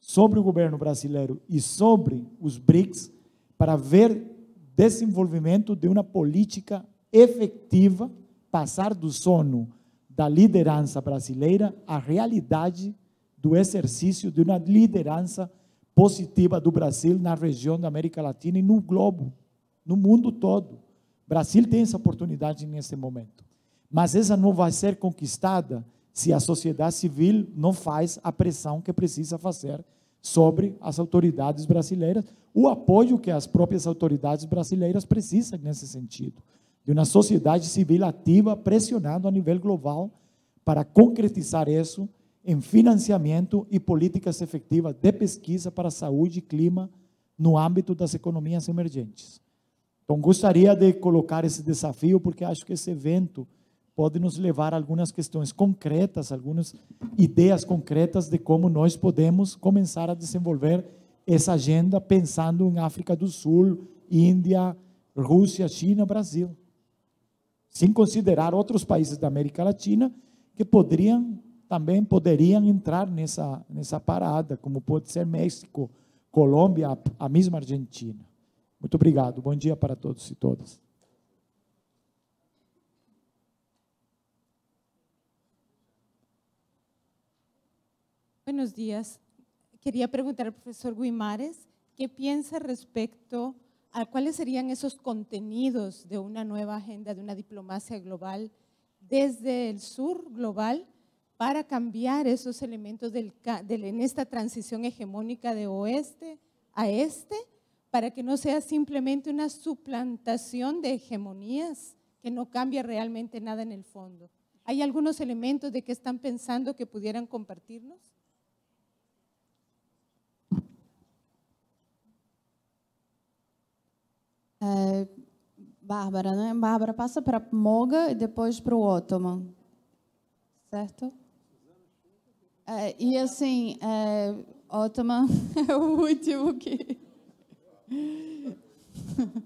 sobre o governo brasileiro e sobre os BRICS para ver desenvolvimento de uma política efetiva, passar do sono da liderança brasileira à realidade do exercício de uma liderança positiva do Brasil na região da América Latina e no globo, no mundo todo. Brasil tem essa oportunidade nesse momento. Mas essa não vai ser conquistada se a sociedade civil não faz a pressão que precisa fazer sobre as autoridades brasileiras, o apoio que as próprias autoridades brasileiras precisam nesse sentido, de uma sociedade civil ativa pressionando a nível global para concretizar isso em financiamento e políticas efetivas de pesquisa para saúde e clima no âmbito das economias emergentes. Então, gostaria de colocar esse desafio, porque acho que esse evento pode nos levar a algumas questões concretas, algumas ideias concretas de como nós podemos começar a desenvolver essa agenda pensando em África do Sul, Índia, Rússia, China, Brasil. Sem considerar outros países da América Latina que poderiam também poderiam entrar nessa nessa parada, como pode ser México, Colômbia, a mesma Argentina. Muchas obrigado. Buen día para todos y e todas. Buenos días. Quería preguntar al profesor Guimares qué piensa respecto a cuáles serían esos contenidos de una nueva agenda, de una diplomacia global desde el sur global para cambiar esos elementos en esta transición hegemónica de oeste a este para que no sea simplemente una suplantación de hegemonías que no cambia realmente nada en el fondo. ¿Hay algunos elementos de que están pensando que pudieran compartirnos? Eh, Bárbara, né? Bárbara, pasa para Moga y e después para Otoman. ¿Cierto? Y eh, e así, eh, Otoman, es último que. Hello,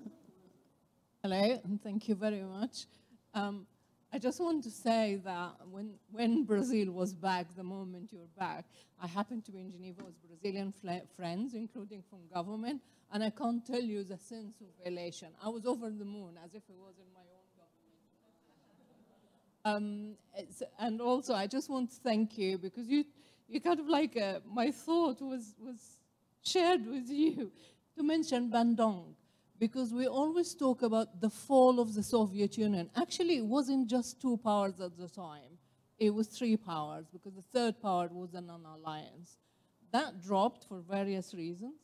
and thank you very much. Um, I just want to say that when, when Brazil was back, the moment you're back, I happened to be in Geneva with Brazilian friends, including from government, and I can't tell you the sense of elation. I was over the moon as if it was in my own government. um, and also, I just want to thank you because you, you kind of like, a, uh, my thought was, was shared with you to mention Bandung, because we always talk about the fall of the Soviet Union. Actually, it wasn't just two powers at the time. It was three powers, because the third power was the non-alliance. That dropped for various reasons.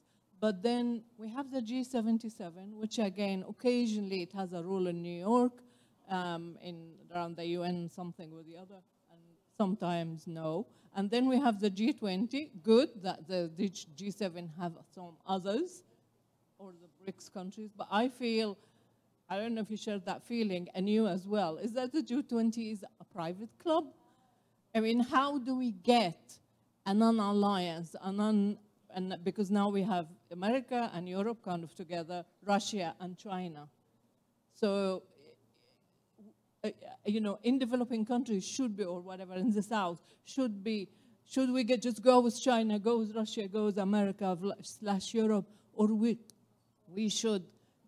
But then we have the G77, which again, occasionally it has a role in New York, um, in around the UN something or the other, and sometimes no. And then we have the G20, good that the G7 have some others. BRICS countries, but I feel, I don't know if you share that feeling, and you as well, is that the G20 is a private club? I mean, how do we get a non-alliance, a non, and because now we have America and Europe kind of together, Russia and China. So, uh, you know, in developing countries should be, or whatever, in the South, should be, should we get, just go with China, go with Russia, go with America slash Europe, or we, we should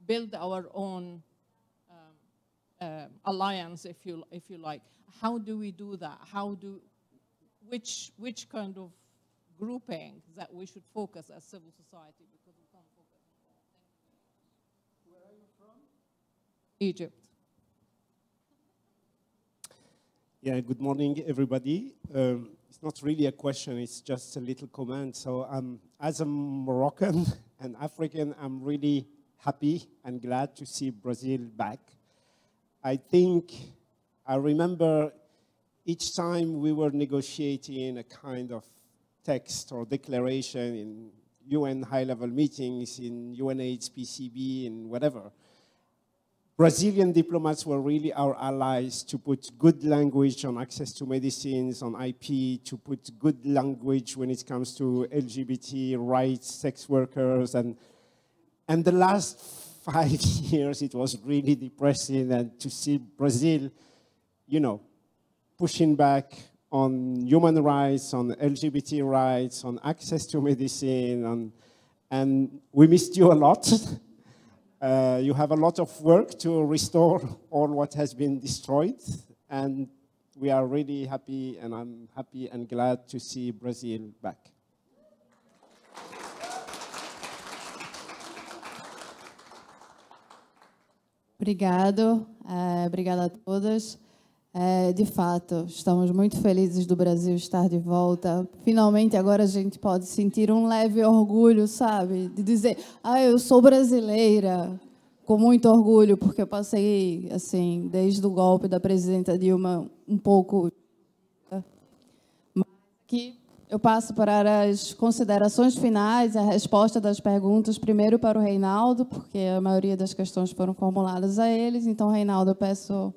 build our own um, uh, alliance, if you, if you like. How do we do that? How do, which, which kind of grouping that we should focus as civil society? Because we can't focus Where are you from? Egypt. Yeah, good morning, everybody. Um, it's not really a question, it's just a little comment. So um, as a Moroccan, and African, I'm really happy and glad to see Brazil back. I think I remember each time we were negotiating a kind of text or declaration in UN high-level meetings, in UNHPCB, in whatever, Brazilian diplomats were really our allies to put good language on access to medicines, on IP, to put good language when it comes to LGBT rights, sex workers, and, and the last five years, it was really depressing and to see Brazil, you know, pushing back on human rights, on LGBT rights, on access to medicine, And, and we missed you a lot. Uh, you have a lot of work to restore all what has been destroyed, and we are really happy, and I'm happy and glad to see Brazil back. Obrigado, uh, eh, obrigado a todos. É, de fato, estamos muito felizes do Brasil estar de volta. Finalmente, agora a gente pode sentir um leve orgulho, sabe? De dizer, ah, eu sou brasileira, com muito orgulho, porque eu passei, assim, desde o golpe da presidenta Dilma, um pouco. Que eu passo para as considerações finais, a resposta das perguntas, primeiro para o Reinaldo, porque a maioria das questões foram formuladas a eles. Então, Reinaldo, eu peço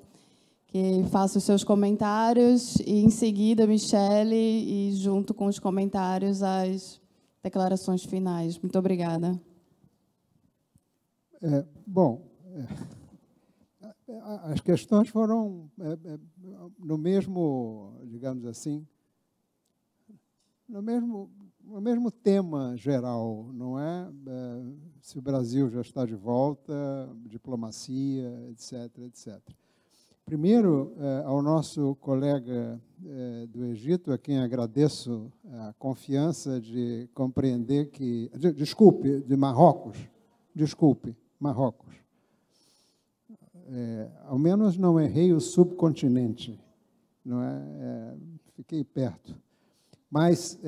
que faça os seus comentários e, em seguida, Michele, e junto com os comentários, as declarações finais. Muito obrigada. É, bom, é, as questões foram é, é, no mesmo, digamos assim, no mesmo, no mesmo tema geral, não é? é se o Brasil já está de volta, diplomacia, etc., etc. Primeiro, eh, ao nosso colega eh, do Egito, a quem agradeço a confiança de compreender que. De, desculpe, de Marrocos. Desculpe, Marrocos. É, ao menos não errei o subcontinente, não é? fiquei perto. Mas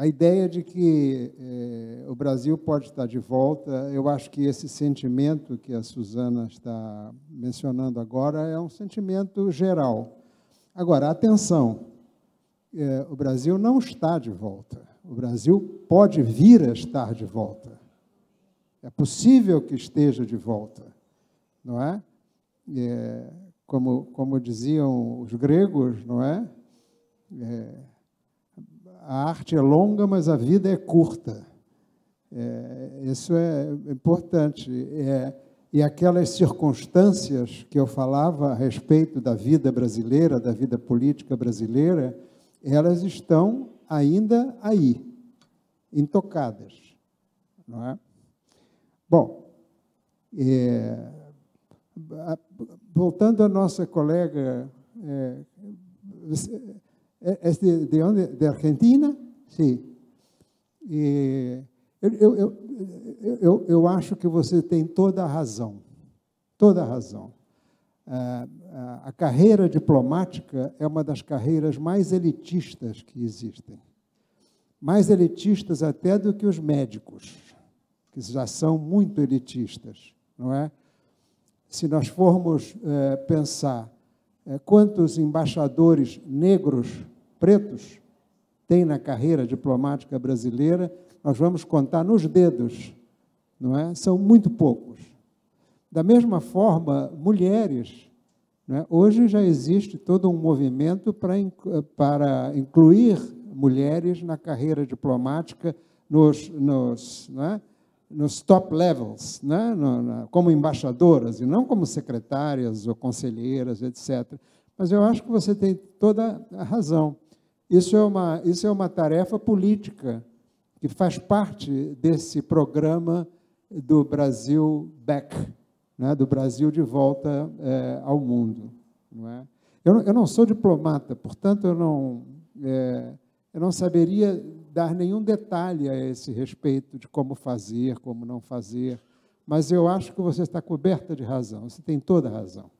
a ideia de que eh, o Brasil pode estar de volta, eu acho que esse sentimento que a Suzana está mencionando agora é um sentimento geral. Agora, atenção, eh, o Brasil não está de volta. O Brasil pode vir a estar de volta. É possível que esteja de volta, não é? é como, como diziam os gregos, não é? é a arte é longa, mas a vida é curta. É, isso é importante. É, e aquelas circunstâncias que eu falava a respeito da vida brasileira, da vida política brasileira, elas estão ainda aí, intocadas. Não é? Bom, é, voltando à nossa colega, é, ¿Es é, é de, de dónde? ¿De Argentina? Sim. eu, acho que você tem toda a razão. Toda a razão. É, a carreira diplomática é uma das carreiras mais elitistas que existem. Mais elitistas até do que os médicos, que já são muito elitistas, não é? Se nós formos pensar é, quantos embaixadores negros, pretos, tem na carreira diplomática brasileira, nós vamos contar nos dedos, não é? São muito poucos. Da mesma forma, mulheres. É? Hoje já existe todo um movimento para, para incluir mulheres na carreira diplomática, nos, nos, não é? nos top levels, né? como embaixadoras, e não como secretárias ou conselheiras, etc. Mas eu acho que você tem toda a razão. Isso é uma, isso é uma tarefa política que faz parte desse programa do Brasil Back, né? do Brasil de volta é, ao mundo. Não é? eu, eu não sou diplomata, portanto, eu não. É, eu não saberia dar nenhum detalhe a esse respeito de como fazer, como não fazer, mas eu acho que você está coberta de razão, você tem toda a razão.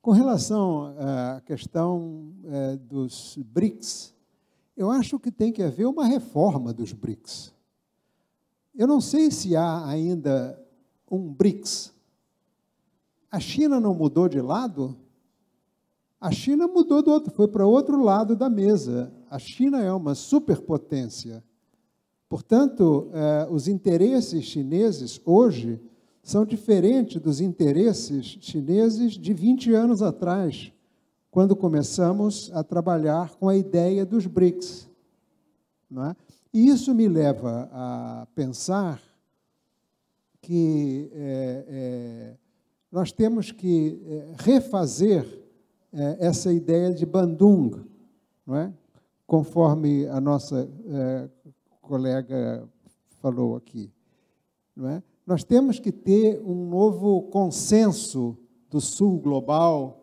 Com relação eh, à questão eh, dos BRICS, eu acho que tem que haver uma reforma dos BRICS. Eu não sei se há ainda um BRICS. A China não mudou de lado? A China mudou do outro, foi para outro lado da mesa. A China é uma superpotência. Portanto, eh, os interesses chineses hoje são diferentes dos interesses chineses de 20 anos atrás, quando começamos a trabalhar com a ideia dos BRICS. É? E isso me leva a pensar que é, é, nós temos que refazer essa ideia de Bandung, não é? conforme a nossa é, colega falou aqui. Não é? Nós temos que ter um novo consenso do sul global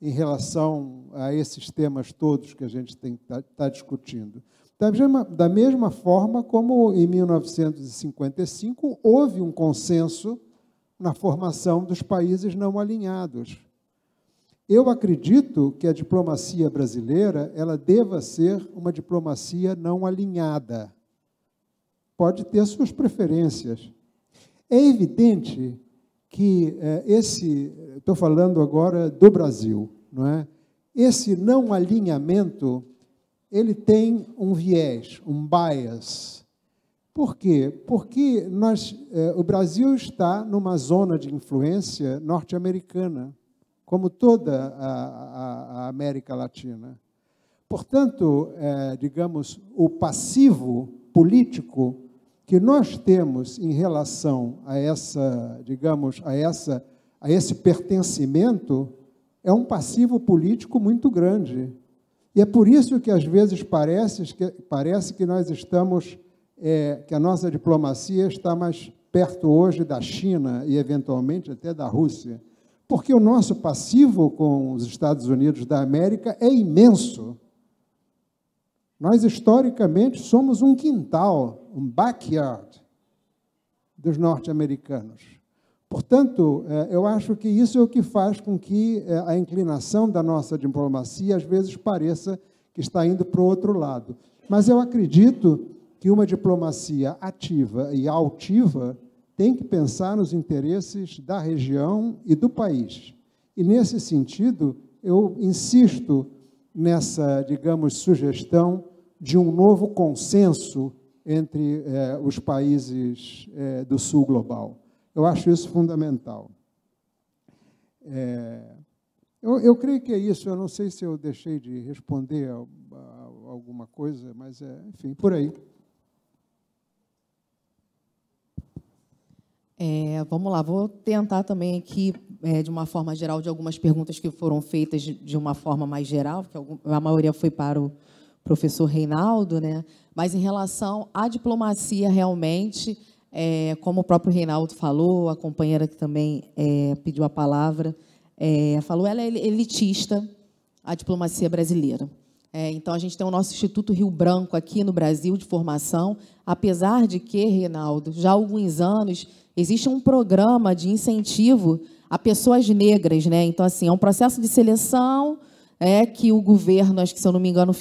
em relação a esses temas todos que a gente está tá discutindo. Da mesma, da mesma forma como em 1955 houve um consenso na formação dos países não alinhados. Eu acredito que a diplomacia brasileira ela deva ser uma diplomacia não alinhada. Pode ter suas preferências. É evidente que eh, esse, estou falando agora do Brasil, não é? Esse não alinhamento ele tem um viés, um bias. Por quê? Porque nós, eh, o Brasil está numa zona de influência norte-americana como toda a, a, a América Latina. Portanto, é, digamos, o passivo político que nós temos em relação a essa, digamos, a essa a esse pertencimento é um passivo político muito grande. E é por isso que às vezes parece que, parece que nós estamos, é, que a nossa diplomacia está mais perto hoje da China e eventualmente até da Rússia, porque o nosso passivo com os Estados Unidos da América é imenso. Nós, historicamente, somos um quintal, um backyard dos norte-americanos. Portanto, é, eu acho que isso é o que faz com que é, a inclinação da nossa diplomacia, às vezes, pareça que está indo para o outro lado. Mas eu acredito que uma diplomacia ativa e altiva tem que pensar nos interesses da região e do país. E, nesse sentido, eu insisto nessa, digamos, sugestão de um novo consenso entre eh, os países eh, do sul global. Eu acho isso fundamental. É, eu, eu, creio que é isso. Eu não sei se eu deixei de responder a, a, a alguma coisa, mas, é, enfim, por aí. É, vamos lá, vou tentar também aqui, é, de uma forma geral, de algumas perguntas que foram feitas de uma forma mais geral, que a maioria foi para o professor Reinaldo, né? mas em relação à diplomacia, realmente, é, como o próprio Reinaldo falou, a companheira que também é, pediu a palavra, é, falou, ela é elitista, a diplomacia brasileira. É, então, a gente tem o nosso Instituto Rio Branco aqui no Brasil de formação, apesar de que, Reinaldo, já há alguns anos Existe um programa de incentivo a pessoas negras, né? Então, assim, é um processo de seleção é, que o governo, acho que se eu não me engano,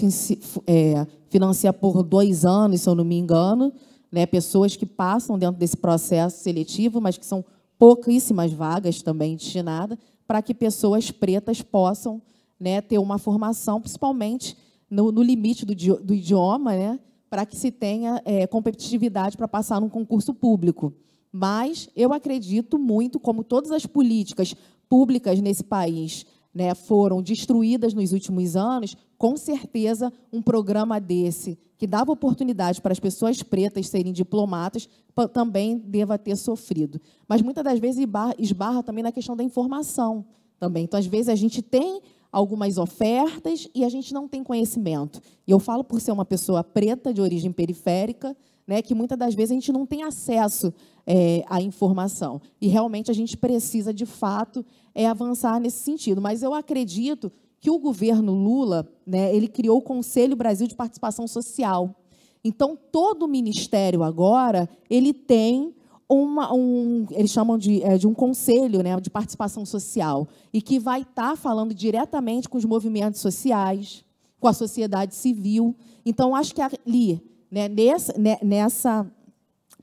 é, financia por dois anos, se eu não me engano, né? Pessoas que passam dentro desse processo seletivo, mas que são pouquíssimas vagas também destinadas para que pessoas pretas possam né, ter uma formação, principalmente no, no limite do, do, idioma, né, para que se tenha é, competitividade para passar num concurso público. Mas eu acredito muito, como todas as políticas públicas nesse país né, foram destruídas nos últimos anos, com certeza um programa desse, que dava oportunidade para as pessoas pretas serem diplomatas, também deva ter sofrido. Mas muitas das vezes esbarra, esbarra também na questão da informação também. Então, às vezes, a gente tem algumas ofertas e a gente não tem conhecimento. E eu falo por ser uma pessoa preta de origem periférica, né, que muitas das vezes a gente não tem acesso é, à informação. E realmente a gente precisa, de fato, é, avançar nesse sentido. Mas eu acredito que o governo Lula, né, ele criou o Conselho Brasil de Participação Social. Então, todo ministério agora, ele tem uma, um, eles chamam de, é, de um conselho né, de participação social, e que vai estar tá falando diretamente com os movimentos sociais, com a sociedade civil. Então, acho que ali né? Nessa, né, nessa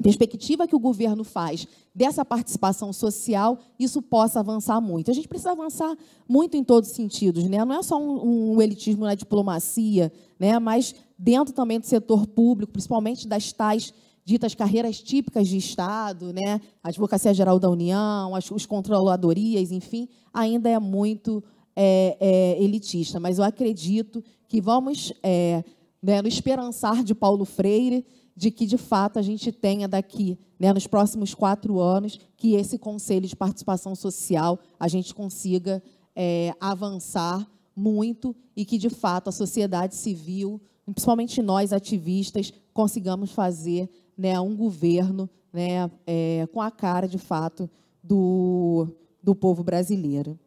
perspectiva que o governo faz dessa participação social, isso possa avançar muito. A gente precisa avançar muito em todos os sentidos, né? não é só um, um elitismo na diplomacia, né? mas dentro também do setor público, principalmente das tais ditas carreiras típicas de Estado, né? a Advocacia Geral da União, as, os controladorias, enfim, ainda é muito é, é, elitista, mas eu acredito que vamos... É, né, no esperançar de Paulo Freire de que, de fato, a gente tenha daqui, né, nos próximos quatro anos, que esse Conselho de Participação Social a gente consiga é, avançar muito e que, de fato, a sociedade civil, principalmente nós ativistas, consigamos fazer né, um governo né, é, com a cara, de fato, do, do povo brasileiro.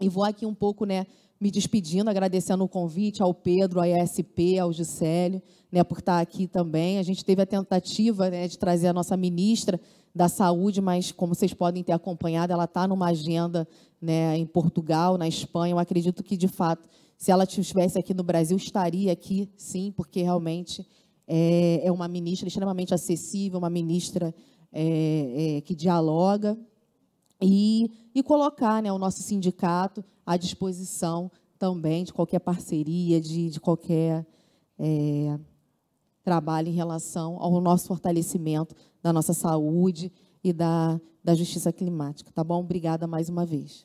E vou aqui um pouco né, me despedindo, agradecendo o convite ao Pedro, ao ESP, ao Gisélio, né, por estar aqui também. A gente teve a tentativa né, de trazer a nossa ministra da Saúde, mas como vocês podem ter acompanhado, ela está numa agenda né, em Portugal, na Espanha. Eu acredito que, de fato, se ela estivesse aqui no Brasil, estaria aqui, sim, porque realmente é, é uma ministra extremamente acessível, uma ministra é, é, que dialoga. E, e colocar né, o nosso sindicato à disposição também de qualquer parceria, de, de qualquer é, trabalho em relação ao nosso fortalecimento da nossa saúde e da, da justiça climática. Tá bom? Obrigada mais uma vez.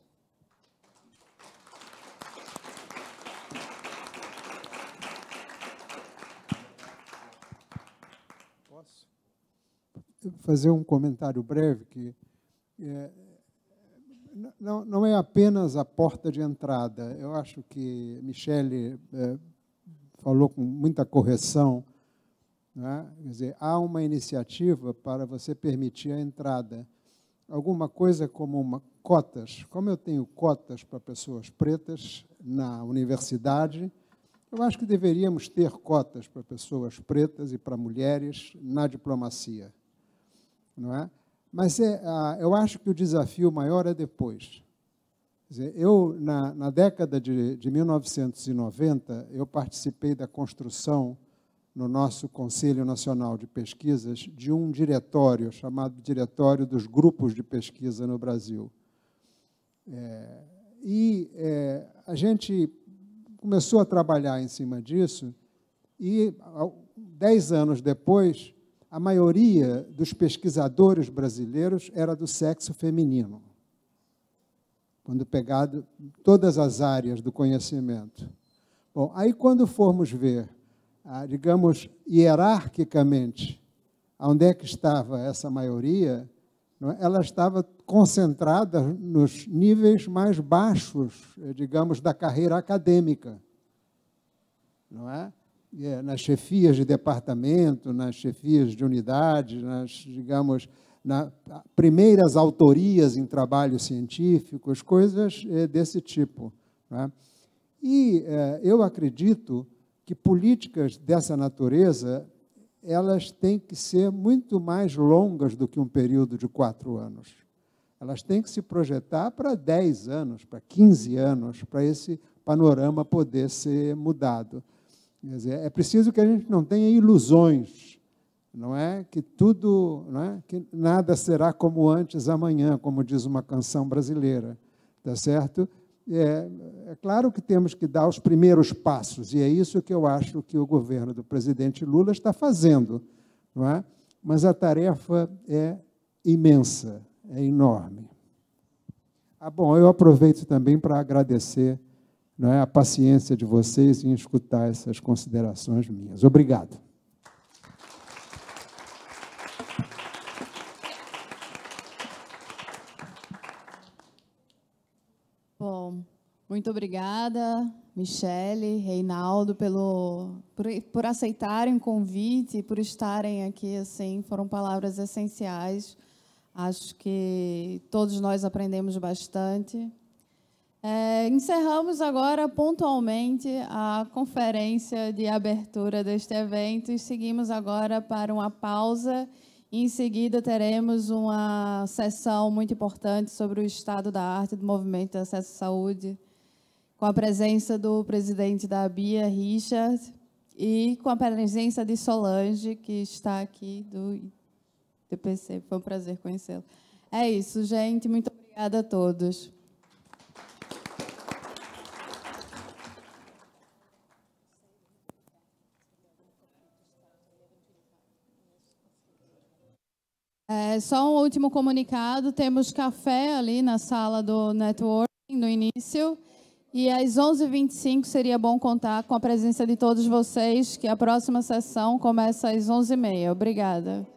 Posso fazer um comentário breve que é, não, não, é apenas a porta de entrada. Eu acho que Michele é, falou com muita correção. Né? Quer dizer, há uma iniciativa para você permitir a entrada. Alguma coisa como uma, cotas. Como eu tenho cotas para pessoas pretas na universidade, eu acho que deveríamos ter cotas para pessoas pretas e para mulheres na diplomacia. Não é? Mas é, ah, eu acho que o desafio maior é depois. eu, na, na década de, de 1990, eu participei da construção no nosso Conselho Nacional de Pesquisas de um diretório chamado Diretório dos Grupos de Pesquisa no Brasil. É, e é, a gente começou a trabalhar em cima disso e dez anos depois a maioria dos pesquisadores brasileiros era do sexo feminino, quando pegado todas as áreas do conhecimento. Bom, aí quando formos ver, ah, digamos, hierarquicamente, onde é que estava essa maioria, é? ela estava concentrada nos níveis mais baixos, eh, digamos, da carreira acadêmica. Não é? é, nas chefias de departamento, nas chefias de unidades, nas, digamos, na, primeiras autorias em trabalhos científicos, coisas é, desse tipo. Né? E é, eu acredito que políticas dessa natureza elas têm que ser muito mais longas do que um período de quatro anos. Elas têm que se projetar para 10 anos, para 15 anos, para esse panorama poder ser mudado. Quer dizer, é preciso que a gente não tenha ilusões, não é? Que tudo, não é? Que nada será como antes amanhã, como diz uma canção brasileira, tá certo? É, é, claro que temos que dar os primeiros passos, e é isso que eu acho que o governo do presidente Lula está fazendo, não é? Mas a tarefa é imensa, é enorme. Ah, bom, eu aproveito também para agradecer não é, a paciência de vocês em escutar essas considerações minhas. Obrigado. Bom, muito obrigada, Michele, Reinaldo, pelo, por, por aceitarem o convite, por estarem aqui, assim, foram palavras essenciais. Acho que todos nós aprendemos bastante. É, encerramos agora pontualmente a conferência de abertura deste evento e seguimos agora para uma pausa. Em seguida, teremos uma sessão muito importante sobre o estado da arte do movimento de acesso à saúde, com a presença do presidente da BIA, Richard, e com a presença de Solange, que está aqui do DPC. Foi um prazer conhecê-lo. É isso, gente. Muito obrigada a todos. É, só um último comunicado: temos café ali na sala do networking no início. E às 11h25 seria bom contar com a presença de todos vocês, que a próxima sessão começa às 11h30. Obrigada.